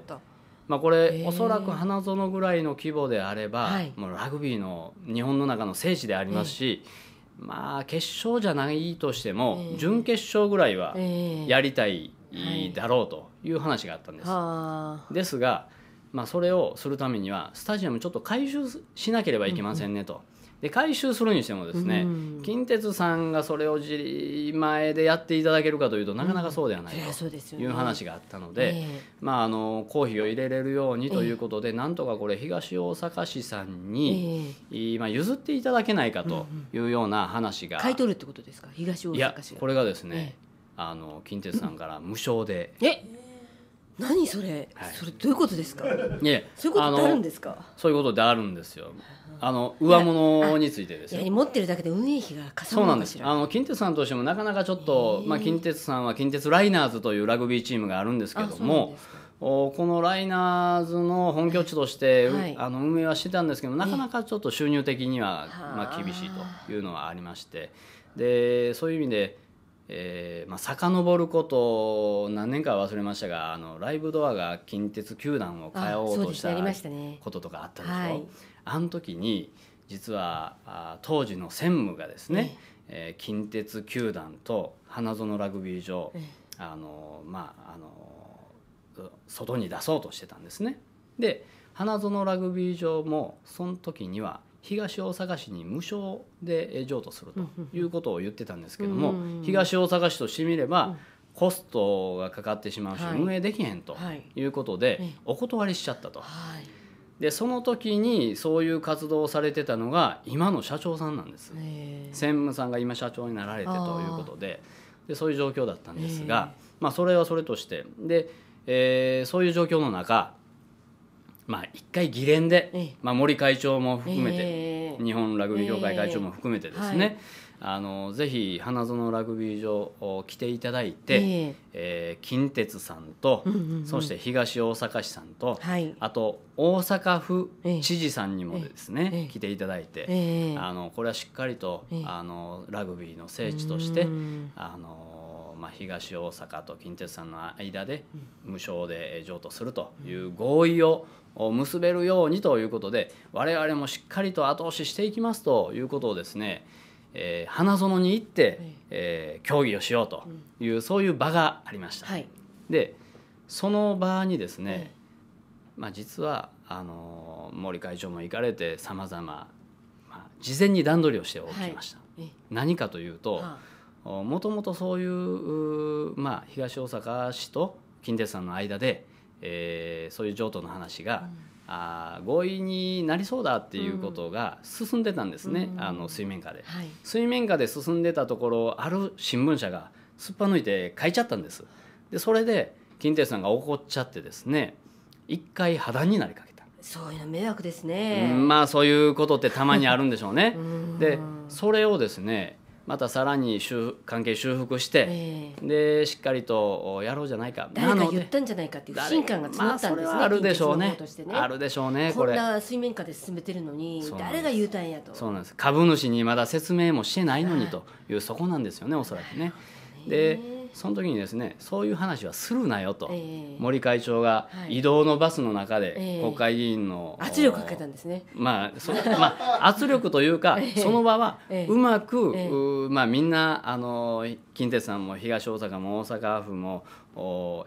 まあ、これ、えおそらく花園ぐらいの規模であれば、もうラグビーの日本の中の聖地でありますし、えーまあ決勝じゃないとしても、準決勝ぐらいはやりたいだろうという話があったんです。はい、ですが、まあ、それをするためにはスタジアムちょっと回収しなければいけませんねと。うんうんで回収するにしてもですね、うん、近鉄さんがそれを自前でやっていただけるかというとなかなかそうではないという話があったので、えー、まあ、あの公費を入れれるようにということで、えー、なんとかこれ東大阪市さんに、えー、ま譲っていただけないかというような話が、うんうん、買い取るってことですか東大阪市これがですね、えー、あの近鉄さんから無償で、え何それ、はい、それどういうことですか。ね、そういうことであるんですか。そういうことであるんですよ。あの上物についてですよ持ってるだけで運営費がかさむあの近鉄さんとしてもなかなかちょっと、まあ、近鉄さんは近鉄ライナーズというラグビーチームがあるんですけどもこのライナーズの本拠地として、はい、あの運営はしてたんですけどなかなかちょっと収入的には、まあ、厳しいというのはありましてでそういう意味で、えーまあ遡ること何年か忘れましたがあのライブドアが近鉄球団を変えようとしたこととかあったでしょ。あの時に実は当時の専務がですね、えー、近鉄球団と花園ラグビー場、あのまああの外に出そうとしてたんですね。で花園ラグビー場もその時には東大阪市に無償で譲渡するということを言ってたんですけども、東大阪市としてみれば、コストがかかってしまうし、運営できへんということで、お断りしちゃったと。はいでその時にそういう活動をされてたのが今の社長さんなんです専務さんが今社長になられてということででそういう状況だったんですが、まあ、それはそれとしてで、えー、そういう状況の中まあ、一回議連で、まあ、森会長も含めて、日本ラグビー協会会長も含めてですね、あのぜひ花園ラグビー場来ていただいて、えー、えー、近鉄さんと、うんうんうん、そして東大阪市さんと、はい、あと大阪府知事さんにもですね、えーえー、来ていただいて、あのこれはしっかりと、あのラグビーの聖地として、あのまあ、東大阪と近鉄さんの間で無償で譲渡するという合意を結べるようにということで我々もしっかりと後押ししていきますということをですねえー、花園に行って、えー、競技をしようという、うん、そういう場がありました。はい、でその場にですね、まあ、実はあの森会長も行かれてさまざま事前に段取りをしておきました。はい、何かというと、はあ、もともとそういうまあ、東大阪市と近鉄さんの間で、えー、そういう譲渡の話が、うんあ合意になりそうだっていうことが進んでたんですね、うん、あの水面下で、はい、水面下で進んでたところある新聞社がすっぱ抜いて書いちゃったんですでそれで金亭さんが怒っちゃってですね一回破談になりかけたそういうの迷惑ですね、うん、まあそういうことってたまにあるんでしょうねでそれをですねまたさらに関係修復して、えー、でしっかりとやろうじゃないか誰か言ったんじゃないかっていう不信感がまったんですね,、あ、るでしょうね、ね、あるでしょうねこれこんな水面下で進めてるのに誰が言うたんやとそうなんです株主にまだ説明もしてないのにというそこなんですよねおそらくね。でその時にですねそういう話はするなよと、えー、森会長が移動のバスの中で国会議員の、えー、圧力かけたんですね、まあそまあ、圧力というか、[LAUGHS] その場はうまく、えー、まあ、みんなあの近鉄さんも東大阪も大阪府も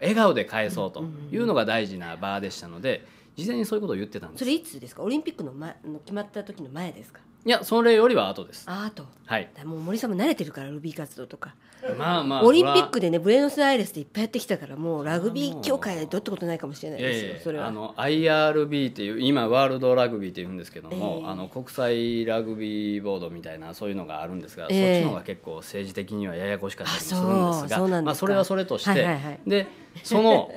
笑顔で返そうというのが大事な場でしたので。事前にそういうことを言ってたんですそれいつですかオリンピックの,、ま、の決まった時の前ですかいやそれよりは後ですアはいもう森さんも慣れてるからルビー活動とかまあまあオリンピックでねブエノスアイレスでいっぱいやってきたからもうラグビー協会でどってことないかもしれないですよ、いやいやそれはあの IRB っていう今ワールドラグビーっていうんですけども、えー、あの国際ラグビーボードみたいなそういうのがあるんですが、えー、そっちの方が結構政治的にはややこしかったりするんですがそまあ、それはそれとして、はいはいはい、でその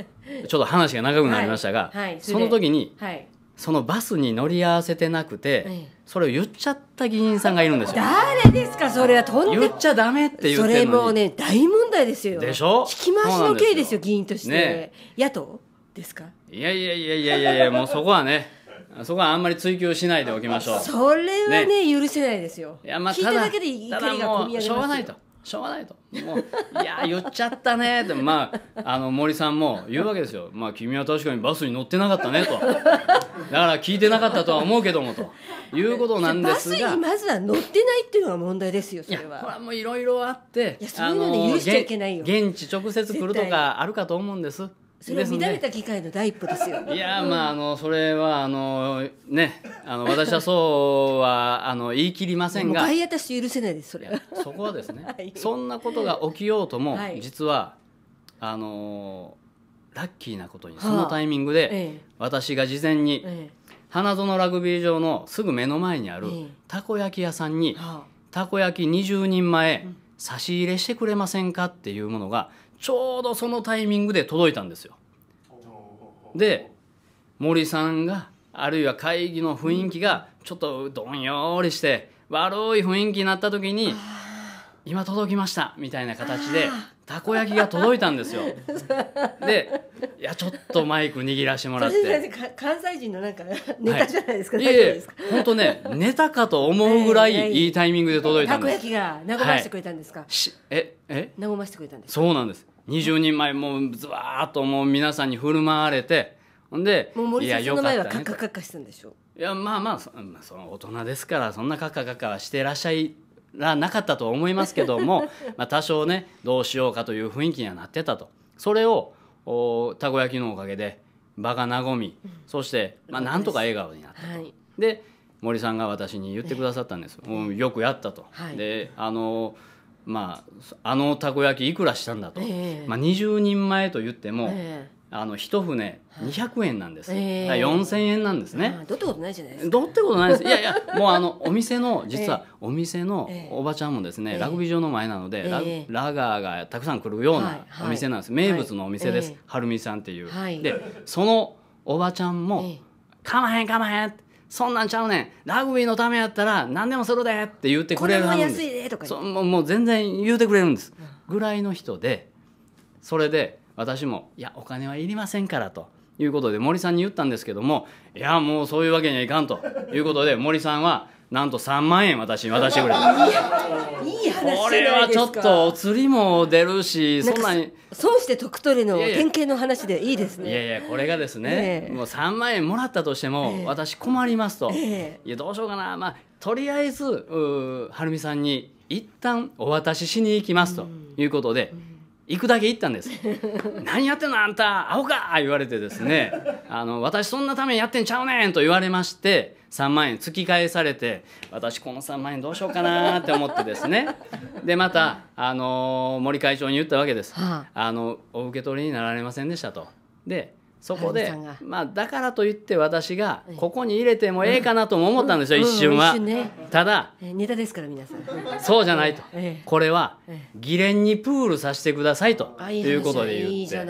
ちょっと話が長くなりましたが、[LAUGHS] はいはい、その時に、はい、そのバスに乗り合わせてなくて、ええ、それを言っちゃった議員さんがいるんですよ誰ですかそれはとんで言っちゃダメって言っそれもね大問題ですよでしょ引き回しの刑ですよ議員として、ね、野党ですかいやいやいやいやいやいやもうそこはねそこはあんまり追求しないでおきましょうそれはね、ね、許せないですよいやまあ聞いただけで怒りがこみ上げますしょうがないとしょうがないともう「いや言っちゃったね」ってまああの森さんも言うわけですよ「まあ君は確かにバスに乗ってなかったね」と「だから聞いてなかったとは思うけども」ということなんですがバスにまずは乗ってないっていうのが問題ですよそれは。これはもういろいろあっていやそういうので許しちゃいけないよ現地直接来るとかあるかと思うんです。それは乱れた機械の第一歩ですよ。いやまああのそれはあのねあの私はそうはあの言い切りませんが。外野た許せないですそれは。そこはですね、[LAUGHS] そんなことが起きようとも、実はあのラッキーなことにそのタイミングで、私が事前に、花園ラグビー場のすぐ目の前にあるたこ焼き屋さんに、たこ焼き20人前、差し入れしてくれませんかっていうものが。ちょうどそのタイミングで届いたんですよ。で森さんがあるいは会議の雰囲気がちょっとどんよりして悪い雰囲気になった時に「今届きました」みたいな形でたこ焼きが届いたんですよ。[LAUGHS] でいやちょっとマイク握らしてもらって。関西人のなんかネタじゃないですか。はい、いえ本当ねネタかと思うぐらいいいタイミングで届いたんです。たこ焼きが和ましてくれたんですか。はい、ええ和ましてくれたんです。そうなんです。20人前もうずわーっともう皆さんに振る舞われてほんでもう森さんの前はカッカカッカしんでしょいやまあまあそその大人ですからそんなカッカカッカはしてらっしゃいらなかったと思いますけども [LAUGHS] まあ多少ねどうしようかという雰囲気にはなってたとそれをおたこ焼きのおかげで場が和み、うん、そして、まあ、なんとか笑顔になったと。はい、で森さんが私に言ってくださったんです、えよくやったと。はい、であのーまあ、あのたこ焼きいくらしたんだと、えー、まあ、20人前と言っても、えー、あの一船200円なんです、えー、4000円なんですね。どうってことないじゃないですか。どうってことないです。いやいや [LAUGHS] もうあのお店の実はお店のおばちゃんもですね、ラグビー場の前なので、ララガーがたくさん来るようなお店なんです、はいはい、名物のお店です、はるみさんっていう。はい、でそのおばちゃんも「かまへんかまへん」ってそんなんちゃうねんラグビーのためやったら何でもするでって言ってくれるはですこれももう全然言うてくれるんです、ぐらいの人でそれで私も「いやお金はいりませんから」ということで森さんに言ったんですけども「いやもうそういうわけにはいかん」ということで森さんはなんと3万円私に渡してくれたいい話これはちょっとお釣りも出るしそんなにそうして徳取りの典型の話でいいですねいやいやこれがですね、えー、もう3万円もらったとしても、私困りますと、えー、いやどうしようかなまあとりあえずはるみさんに一旦お渡ししに行きますということで、行くだけ行ったんです [LAUGHS] 何やってんのあんたアホか言われてですねあの私そんなためにやってんちゃうねんと言われまして3万円突き返されて私この3万円どうしようかなって思ってですね [LAUGHS] でまた、あの森会長に言ったわけです、はあ、あのお受け取りになられませんでしたと。でそこで、まあ、だからといって私がここに入れてもええかなとも思ったんですよ、うん、一瞬は、うんうんね、ただネタですから皆さんそうじゃないと、ええ、これは、え、議連にプールさせてくださいということで言って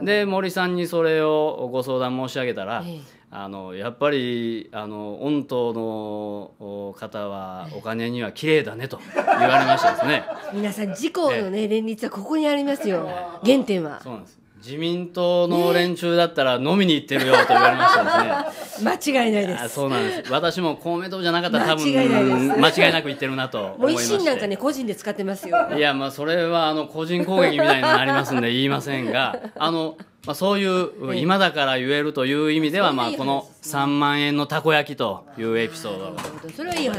で森さんにそれをご相談申し上げたら、えあのやっぱりあの御党の方はお金には綺麗だねと言われましたですね [LAUGHS] 皆さん自公のね連立はここにありますよ原点はそうなんです自民党の連中だったら飲みに行ってるよと言われましたですね [LAUGHS] 間違いないですそうなんです私も公明党じゃなかったら多分間違いない違いなく言ってるなと思いましてもう維新なんかね個人で使ってますよいやまあそれはあの個人攻撃みたいになりますんで言いませんがあのまあ、そういう今だから言えるという意味では、まあ、この3万円のたこ焼きというエピソードそれはいい話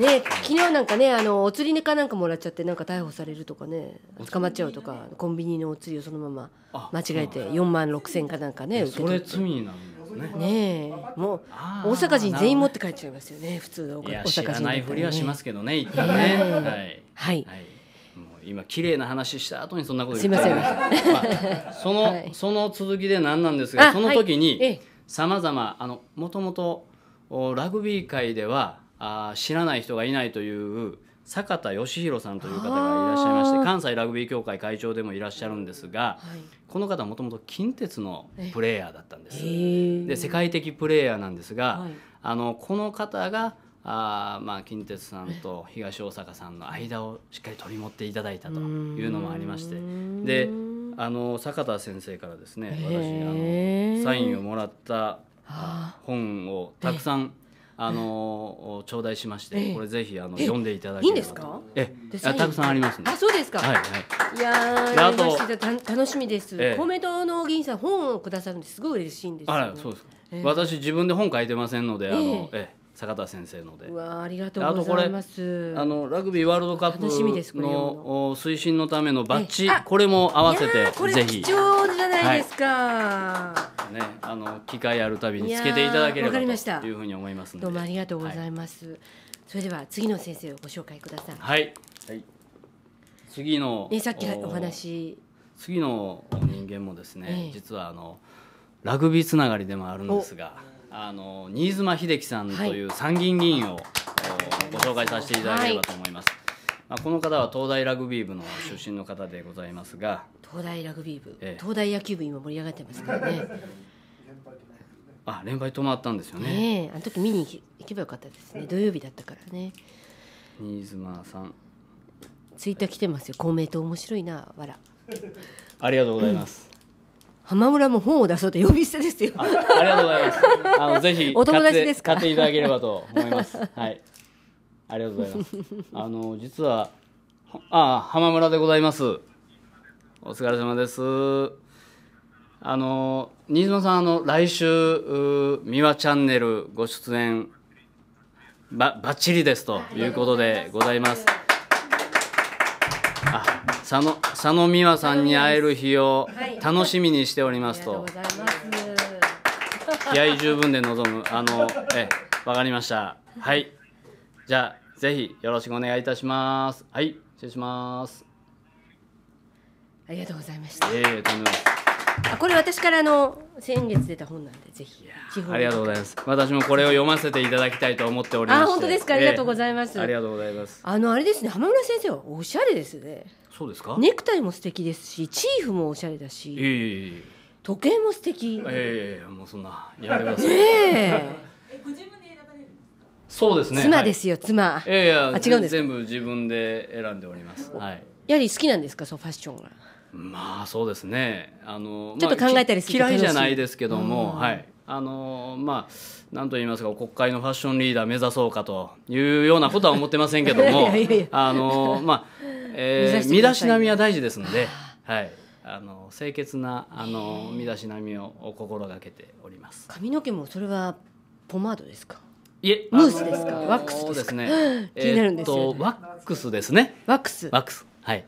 ね、昨日なんかねあのお釣りねかなんかもらっちゃってなんか逮捕されるとかね捕まっちゃうとかコンビニのお釣りをそのまま間違えて4万6千かなんかね受け取ってそれ罪なんねねえもう大阪人全員持って帰っちゃいますよね普通の大阪人、ね、知らないふりはしますけどね一旦ね、はい、はい、はい今綺麗な話した後にそんなこと言ってすいません、まあ、その、はい、その続きで何なんですがその時にさまざまもともとラグビー界ではあ知らない人がいないという坂田義弘さんという方がいらっしゃいまして関西ラグビー協会会長でもいらっしゃるんですが、はい、この方はもともと近鉄のプレーヤーだったんです。で世界的プレーヤーなんですが、はい、あのこの方があまあ近鉄さんと東大阪さんの間をしっかり取り持っていただいたというのもありましてであの坂田先生からですね私あのサインをもらった本をたくさんあの頂戴しまして、これぜひあの読んでいただければいいんですか？え、たくさんありますね。あ、そうですか。はいはい。いやあと楽しみです。公明党の議員さん本をくださるんですごい嬉しいんです、あら、そうです。私自分で本書いてませんので、あのえ。坂田先生のでわありがとうございますあのラグビーワールドカップの推進のためのバッジこれも合わせてぜひ貴重じゃないですか、はい、ねあの機会あるたびにつけていただければというふうに思いますどうもありがとうございます、はい、それでは次の先生をご紹介くださいはい、はい、次の、ね、さっきお話次の人間もですね、ええ、実はあのラグビーつながりでもあるんですがあの新妻秀樹さんという参議院議員を、ご紹介させていただければと思います。まあ、この方は東大ラグビー部の出身の方でございますが東大ラグビー部、ええ、東大野球部今盛り上がってますからねあ連敗止まったんですよね、ね、あの時見に行けばよかったですね土曜日だったからね新妻さんツイッター来てますよ公明党面白いなわらありがとうございます、浜村も本を出そうと呼び捨てですよ。ありがとうございます。あの [LAUGHS] ぜひお友達です買っていただければと思います。はい。ありがとうございます。あの実はあ浜村でございます。お疲れ様です。あの新妻さんあの来週美和チャンネルご出演ばばっちりですということでございます。佐野佐野美和さんに会える日を楽しみにしておりますと。気合十分で望む。あの、え、わかりました。はい。じゃあ、ぜひよろしくお願いいたします。はい、失礼します。ありがとうございました。ええー、とんでもない。あ、これ私からあの先月出た本なんで、ぜひ。ありがとうございます。私もこれを読ませていただきたいと思っております。あ、本当ですか。ありがとうございます。ありがとうございます。あの、あれですね、浜村先生はおしゃれですね。そうですかネクタイも素敵ですしチーフもおしゃれだし、えー、時計も素敵ええー、もうそんなやめてくねえ [LAUGHS] ご自分で選ばれるそうですね妻ですよ、はい、妻いやいやあ違うんです全部自分で選んでおります、はい、やはり好きなんですかそうファッションがまあそうですねあのちょっと考えたりする、まあ、嫌いじゃないですけども、はいあのまあ何と言いますか国会のファッションリーダー目指そうかというようなことは思ってませんけども [LAUGHS] あのまあえー、身だしなみは大事ですので、はい、あの清潔なあの身だしなみを心がけております。髪の毛もそれはポマードですか。いえ、ムースですか。ワックスですね。気になるんですよ、ワックスですね。ワックス。ワックス。はい。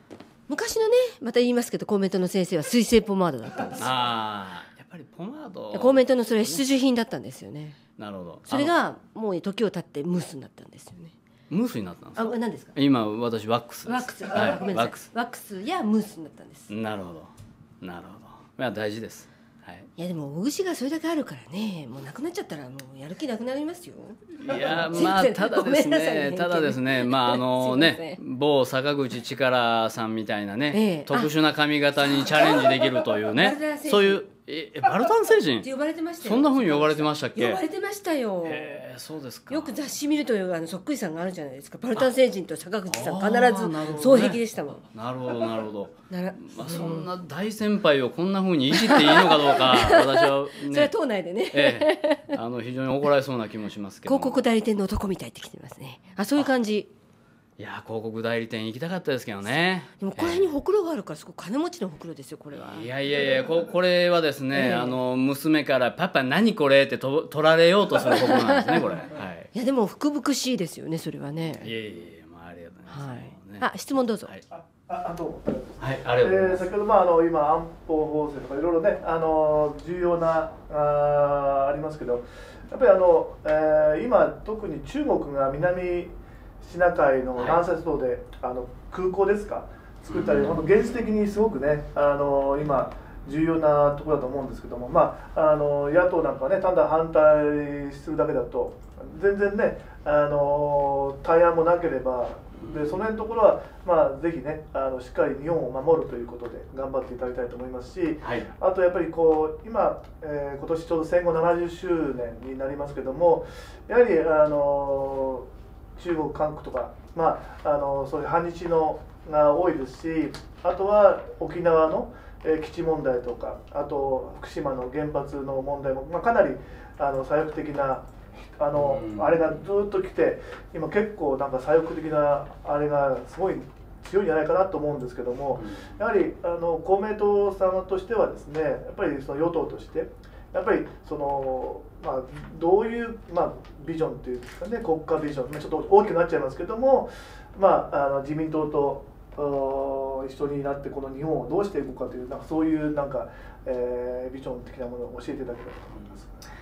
昔のね、また言いますけど、公明党の先生は水性ポマードだったんですああ、やっぱりポマード。公明党のそれ必需品だったんですよね。なるほど。それがもう時を経ってムースになったんですよね。ムースになったんですあ、何ですか。今私ワックスワックス、はい、ごめんなさい。ワックスやムースになったんです。なるほど、なるほど。まあ大事です。はい。いやでもお牛がそれだけあるからねもうなくなっちゃったらもうやる気なくなりますよいや [LAUGHS] まあただですね [LAUGHS] ただですねまああのね [LAUGHS] 某坂口力さんみたいなね、ええ、特殊な髪型にチャレンジできるというねそういうえバルタン星人って呼ばれてましたそんなふうに呼ばれてましたっけ呼ばれてましたよへえそうですかよく雑誌見るというあのそっくりさんがあるじゃないですかバルタン星人と坂口さん必ず双璧でしたもんなるほど、ね、なるほどなるほど、まあ、そんな大先輩をこんなふうにいじっていいのかどうか私は、ね、それは党内でね、ええ、あの非常に怒られそうな気もしますけど広告代理店の男みたいって来てますねあそういう感じいや広告代理店行きたかったですけどねでもこれにほくろがあるからすごい金持ちのほくろですよこれはいやいやいやここれはですね、えー、あの娘から「パパ何これ?」ってと取られようとするほくろなんですねこれ、はい、いやでも福々しいですよねそれはねいやいやいやまあありがとうございます、はいね、あ質問どうぞ、はいあ、どうはい、ありがとうございます。えー、先ほど、まあ、あの、今、安保法制とか、いろいろね、あの、重要な、あ、ありますけど。やっぱり、あの、えー、今、特に中国が南シナ海の南西諸島で、はい、あの、空港ですか。作ったり、本当、現実的にすごくね、あの、今。重要なところだと思うんですけども、まあ、あの野党なんかはね単だ反対するだけだと全然ねあの対案もなければでその辺のところは、まあ、ぜひねあのしっかり日本を守るということで頑張っていただきたいと思いますし、はい、あとやっぱりこう今、えー、今年ちょうど戦後70周年になりますけどもやはりあの中国韓国とか、まあ、あのそういう反日のが多いですしあとは沖縄の、えー、基地問題とかあと福島の原発の問題も、まあ、かなりあの左翼的なあの、うん、あれがずっと来て今結構なんか左翼的なあれがすごい強いんじゃないかなと思うんですけども、うん、やはりあの公明党さんとしてはですねやっぱりその与党としてやっぱりその、まあ、どういう、まあ、ビジョンっていうんですかね国家ビジョンちょっと大きくなっちゃいますけども、まあ、あの自民党と一緒になってこの日本をどうしていこうかというなんかそういうなんか、えー、ビジョン的なものを教えていただければと思います。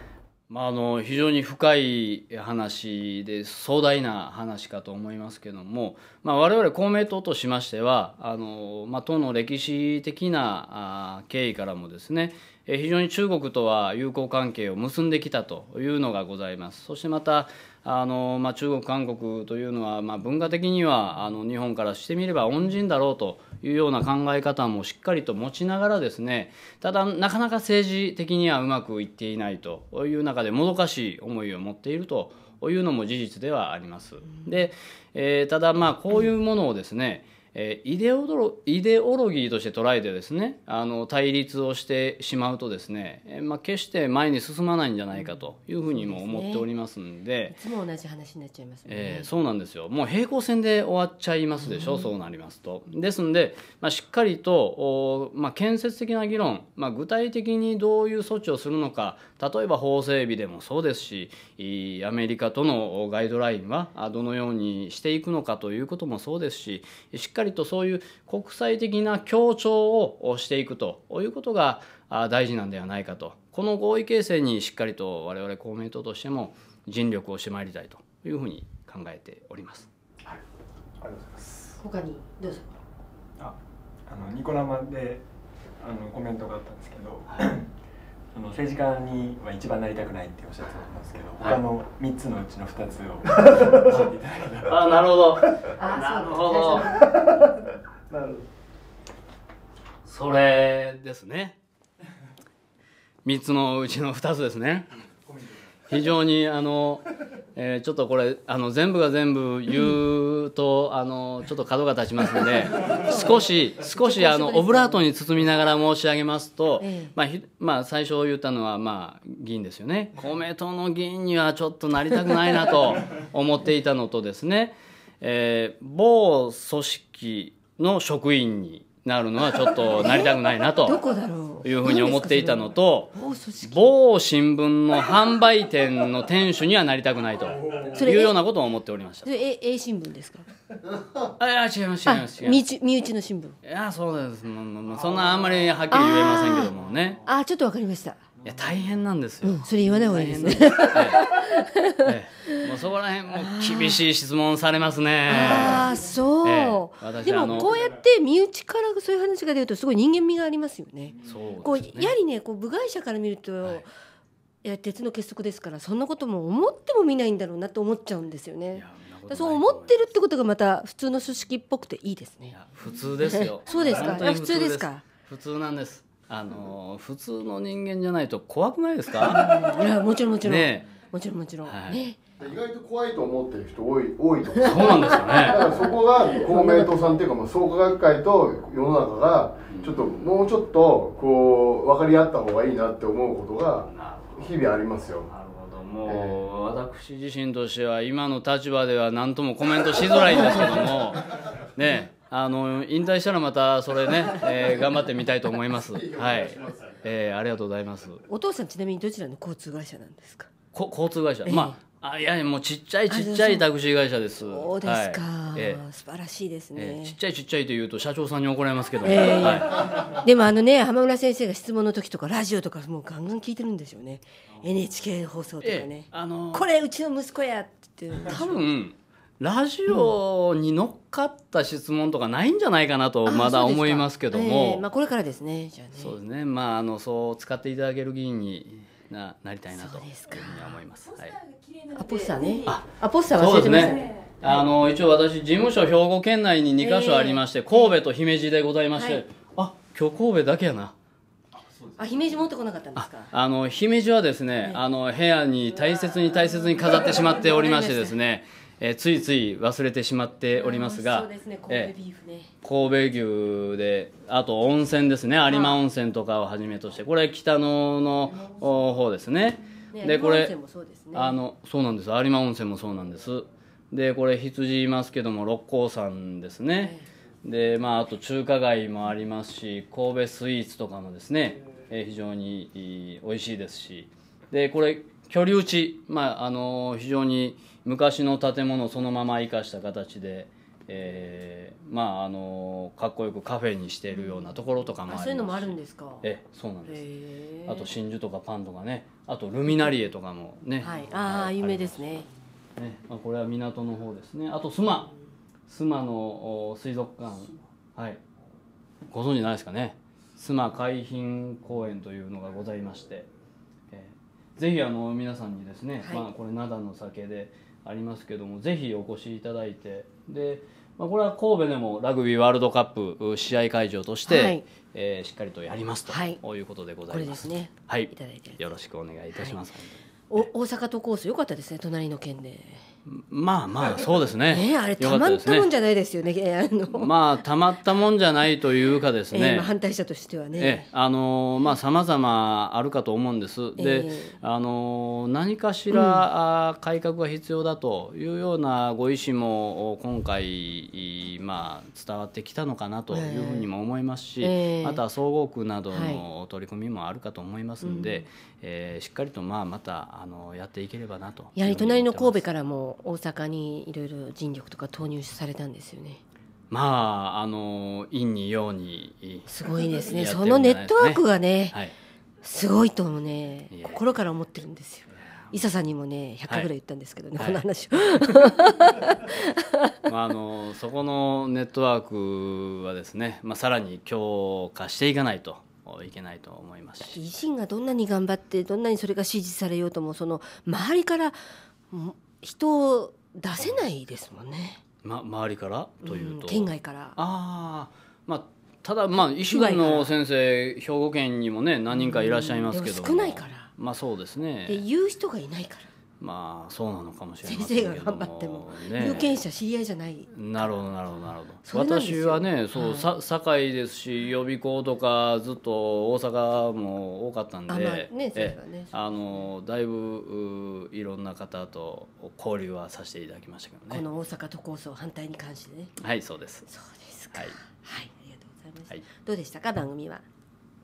まあ、あの非常に深い話で壮大な話かと思いますけども、まあ、我々公明党としましてはあの、まあ、党の歴史的な経緯からもですね非常に中国とは友好関係を結んできたというのがございます。そしてまたあの、まあ、中国、韓国というのは、まあ、文化的にはあの日本からしてみれば恩人だろうというような考え方もしっかりと持ちながらですねただ、なかなか政治的にはうまくいっていないという中でもどかしい思いを持っているというのも事実ではあります。でえー、ただ、こういうものをですね、うんえー、イデオロイデオロギーとして捉えてですねあの対立をしてしまうとですね、えー、まあ、決して前に進まないんじゃないかというふうにも思っておりますんでうんでね、いつも同じ話になっちゃいますね、えー、そうなんですよもう平行線で終わっちゃいますでしょ、うん、そうなりますと。ですんで、まあ、しっかりとお、まあ、建設的な議論、まあ、具体的にどういう措置をするのか例えば法整備でもそうですしアメリカとのガイドラインはどのようにしていくのかということもそうですししっかりとそういう国際的な協調をしていくということが大事なんではないかとこの合意形成にしっかりと我々公明党としても尽力をしてまいりたいというふうに考えております。ありがとうございます。他にどうぞ。あ、あのニコ生であのコメントがあったんですけど、はい [LAUGHS] その政治家には一番なりたくないっておっしゃってたと思うんですけど、はい、他の3つのうちの2つを [LAUGHS] 教えていただけたらあなるほどなるほどなるほどそれですね3つのうちの2つですね非常にあの、えー、ちょっとこれあの全部が全部言うと、あのちょっと角が立ちますので [LAUGHS] 少し少しあのオブラートに包みながら申し上げますと、まあまあ、最初言ったのは、まあ、議員ですよね公明党の議員にはちょっとなりたくないなと思っていたのとですね、えー、某組織の職員になるのはちょっとなりたくないなとどこだろういうふうに思っていたのと某新聞の販売店の店主にはなりたくないというようなことを思っておりましたえ A 新聞ですかあいや違います違います違います身内の新聞いやそうですそんなあんまりはっきり言えませんけどもねああちょっとわかりましたいや大変なんですよ、うん、それ言わない方がいいですね、もうそこら辺も厳しい質問されますねああそう、え、でもこうやって身内からそういう話が出るとすごい人間味がありますよね、ね、こうやはりねこう部外者から見ると、はいいや鉄の結束ですからそんなことも思っても見ないんだろうなと思っちゃうんですよね。そう思ってるってことがまた普通の組織っぽくていいですね。普通ですよ。そうですか。普通ですか。普通なんです。あの普通の人間じゃないと怖くないですかいやもちろんもちろん、ね、もちろんもちろん、はい、ね意外と怖いと思ってる人多い多いと思うそうなんですよねだからそこが公明党さんっていうかまあ創価学会と世の中がちょっともうちょっとこう分かり合った方がいいなって思うことが日々ありますよもう、私自身としては今の立場では何ともコメントしづらいんですけどもねあの引退したらまたそれね、[LAUGHS] えー、頑張ってみたいと思います。はい、えー、ありがとうございます。お父さんちなみにどちらの交通会社なんですか。こ交通会社、えー、まあ。あいやもうちっちゃいちっちゃいタクシー会社です。そうですか、はいえー、素晴らしいですね、えー、ちっちゃいちっちゃいというと社長さんに怒られますけど、えーはい、でもあのね浜村先生が質問の時とかラジオとかもうガンガン聞いてるんですよね。NHK 放送とかね。あのー、これうちの息子やって多分ラジオに乗っかった質問とかないんじゃないかなとまだ思いますけども、えー、まあ、これからですね、ね、そうですねまああのそう使っていただける議員にななりたいなというふうに思います。はい、アポスターね。あ、ポスター忘れてま、ね、ね。あの一応私事務所兵庫県内に2箇所ありまして、えー、神戸と姫路でございまして、はい、あ今日神戸だけやな。あ姫路持ってこなかったんですかあの姫路はですね、はい、あの部屋に大切に大切に飾ってしまっておりましてですねえー、ついつい忘れてしまっておりますが、そうですね、神戸ビーフね、えー、神戸牛で、あと温泉ですね、有馬温泉とかをはじめとして、これ、北野の方ですね。でこれ、あのそうなんです有馬温泉もそうなんですでこれ羊いますけども六甲山ですね、でまああと中華街もありますし神戸スイーツとかもですね、えー、非常に美味しいですしでこれ居留地まああの非常に昔の建物をそのまま生かした形で、えー、まああのかっこよくカフェにしてるようなところとかもありますそういうのもあるんですかえそうなんですあと真珠とかパンとかねあとルミナリエとかもね、はい、ああ有名ですねね、まあ、これは港の方ですねあと須磨須磨の水族館はいご存知ないですかね須磨海浜公園というのがございまして、えー、ぜひあの皆さんにですね、はい、まあ、これ灘の酒でありますけどもぜひお越しいただいてで、まあ、これは神戸でもラグビーワールドカップ試合会場として、はい、えー、しっかりとやりますと、はい、いうことでございます。ね、はい、いただいてよろしくお願いいたします。はい、お大阪都コース良かったですね隣の県で。まあまあそうですね。あれたまったもんじゃないですよね。まあたまったもんじゃないというかですね。えー、反対者としてはね。あのまあさまざまあるかと思うんです。で、えー、あの何かしら、うん、改革が必要だというようなご意思も今回まあ伝わってきたのかなというふうにも思いますし、えー、また総合区などの取り組みもあるかと思いますんで、はいうん、えー、しっかりとまあまたあのやっていければなと。やはり隣の神戸からも。大阪にいろいろ人力とか投入されたんですよね。まああの陰に陽にすごいですね、そのネットワークがね、はい、すごいと思うね心から思ってるんですよ。伊佐さんにもね100回ぐらい言ったんですけどね、はい、この話を、[LAUGHS] まあ、あのそこのネットワークはですね、まあ、さらに強化していかないといけないと思いますし維新がどんなに頑張ってどんなにそれが支持されようともその周りから人を出せないですもんね。ま、周りからというと、うん、県外からあ、あ、まあ、ただまあ医師の先生兵庫県にもね何人かいらっしゃいますけど、うん、少ないからまあそうですねで言う人がいないからまあそうなのかもしれない先生が頑張っても、ね、有権者知り合いじゃないなるほどなるほどなるほど私はねそう、はい、さ堺ですし予備校とかずっと大阪も多かったんで、まあねね、あのだいぶいろんな方と交流はさせていただきましたけどねこの大阪都構想反対に関してねはいそうですそうですはい、はい、ありがとうございました、はい、どうでしたか番組は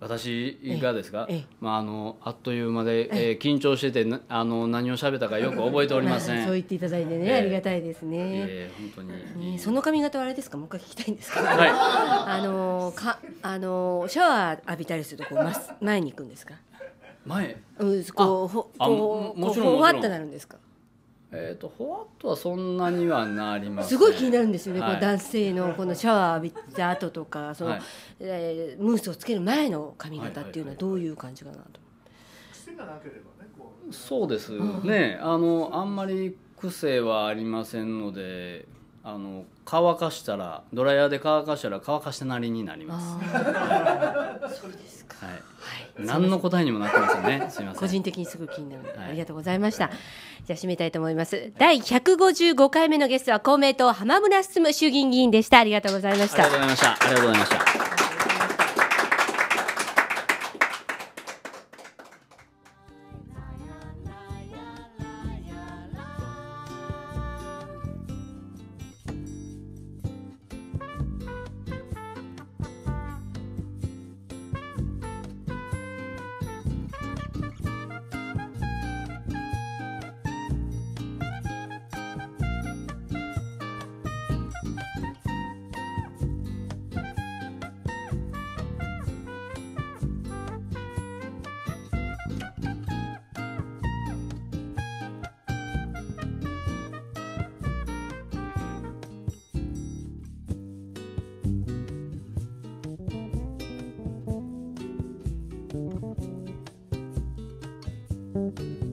私がですか、まあ、あのあっという間で、えー、緊張しててあの何を喋ったかよく [LAUGHS] 覚えておりません、まあ、そう言っていただいてね、ありがたいですね、え本当に、その髪型はあれですかもう一回聞きたいんですけど、はい、[LAUGHS] あのかあのシャワー浴びたりするとこう前に行くんですか前うんこうこうほわっとなるんですかえーと、とほわっとはそんなにはなります、ね、すごい気になるんですよね、はい、こ男性の [LAUGHS] このシャワー浴びた後とかその、はい、えー、ムースをつける前の髪型っていうのはどういう感じかなと。癖がなければねこうそうですよね、うん、あのあんまり癖はありませんのであの乾かしたらドライヤーで乾かしたら乾かしてなりになります。そうですか。はい。何の答えにもなってますよね。すみません。個人的にすぐ気になるはいありがとうございました。じゃあ締めたいと思います。第155回目のゲストは公明党浜村進衆議院議員でした。ありがとうございました。ありがとう。ございました。ありがとうございました。Thank you.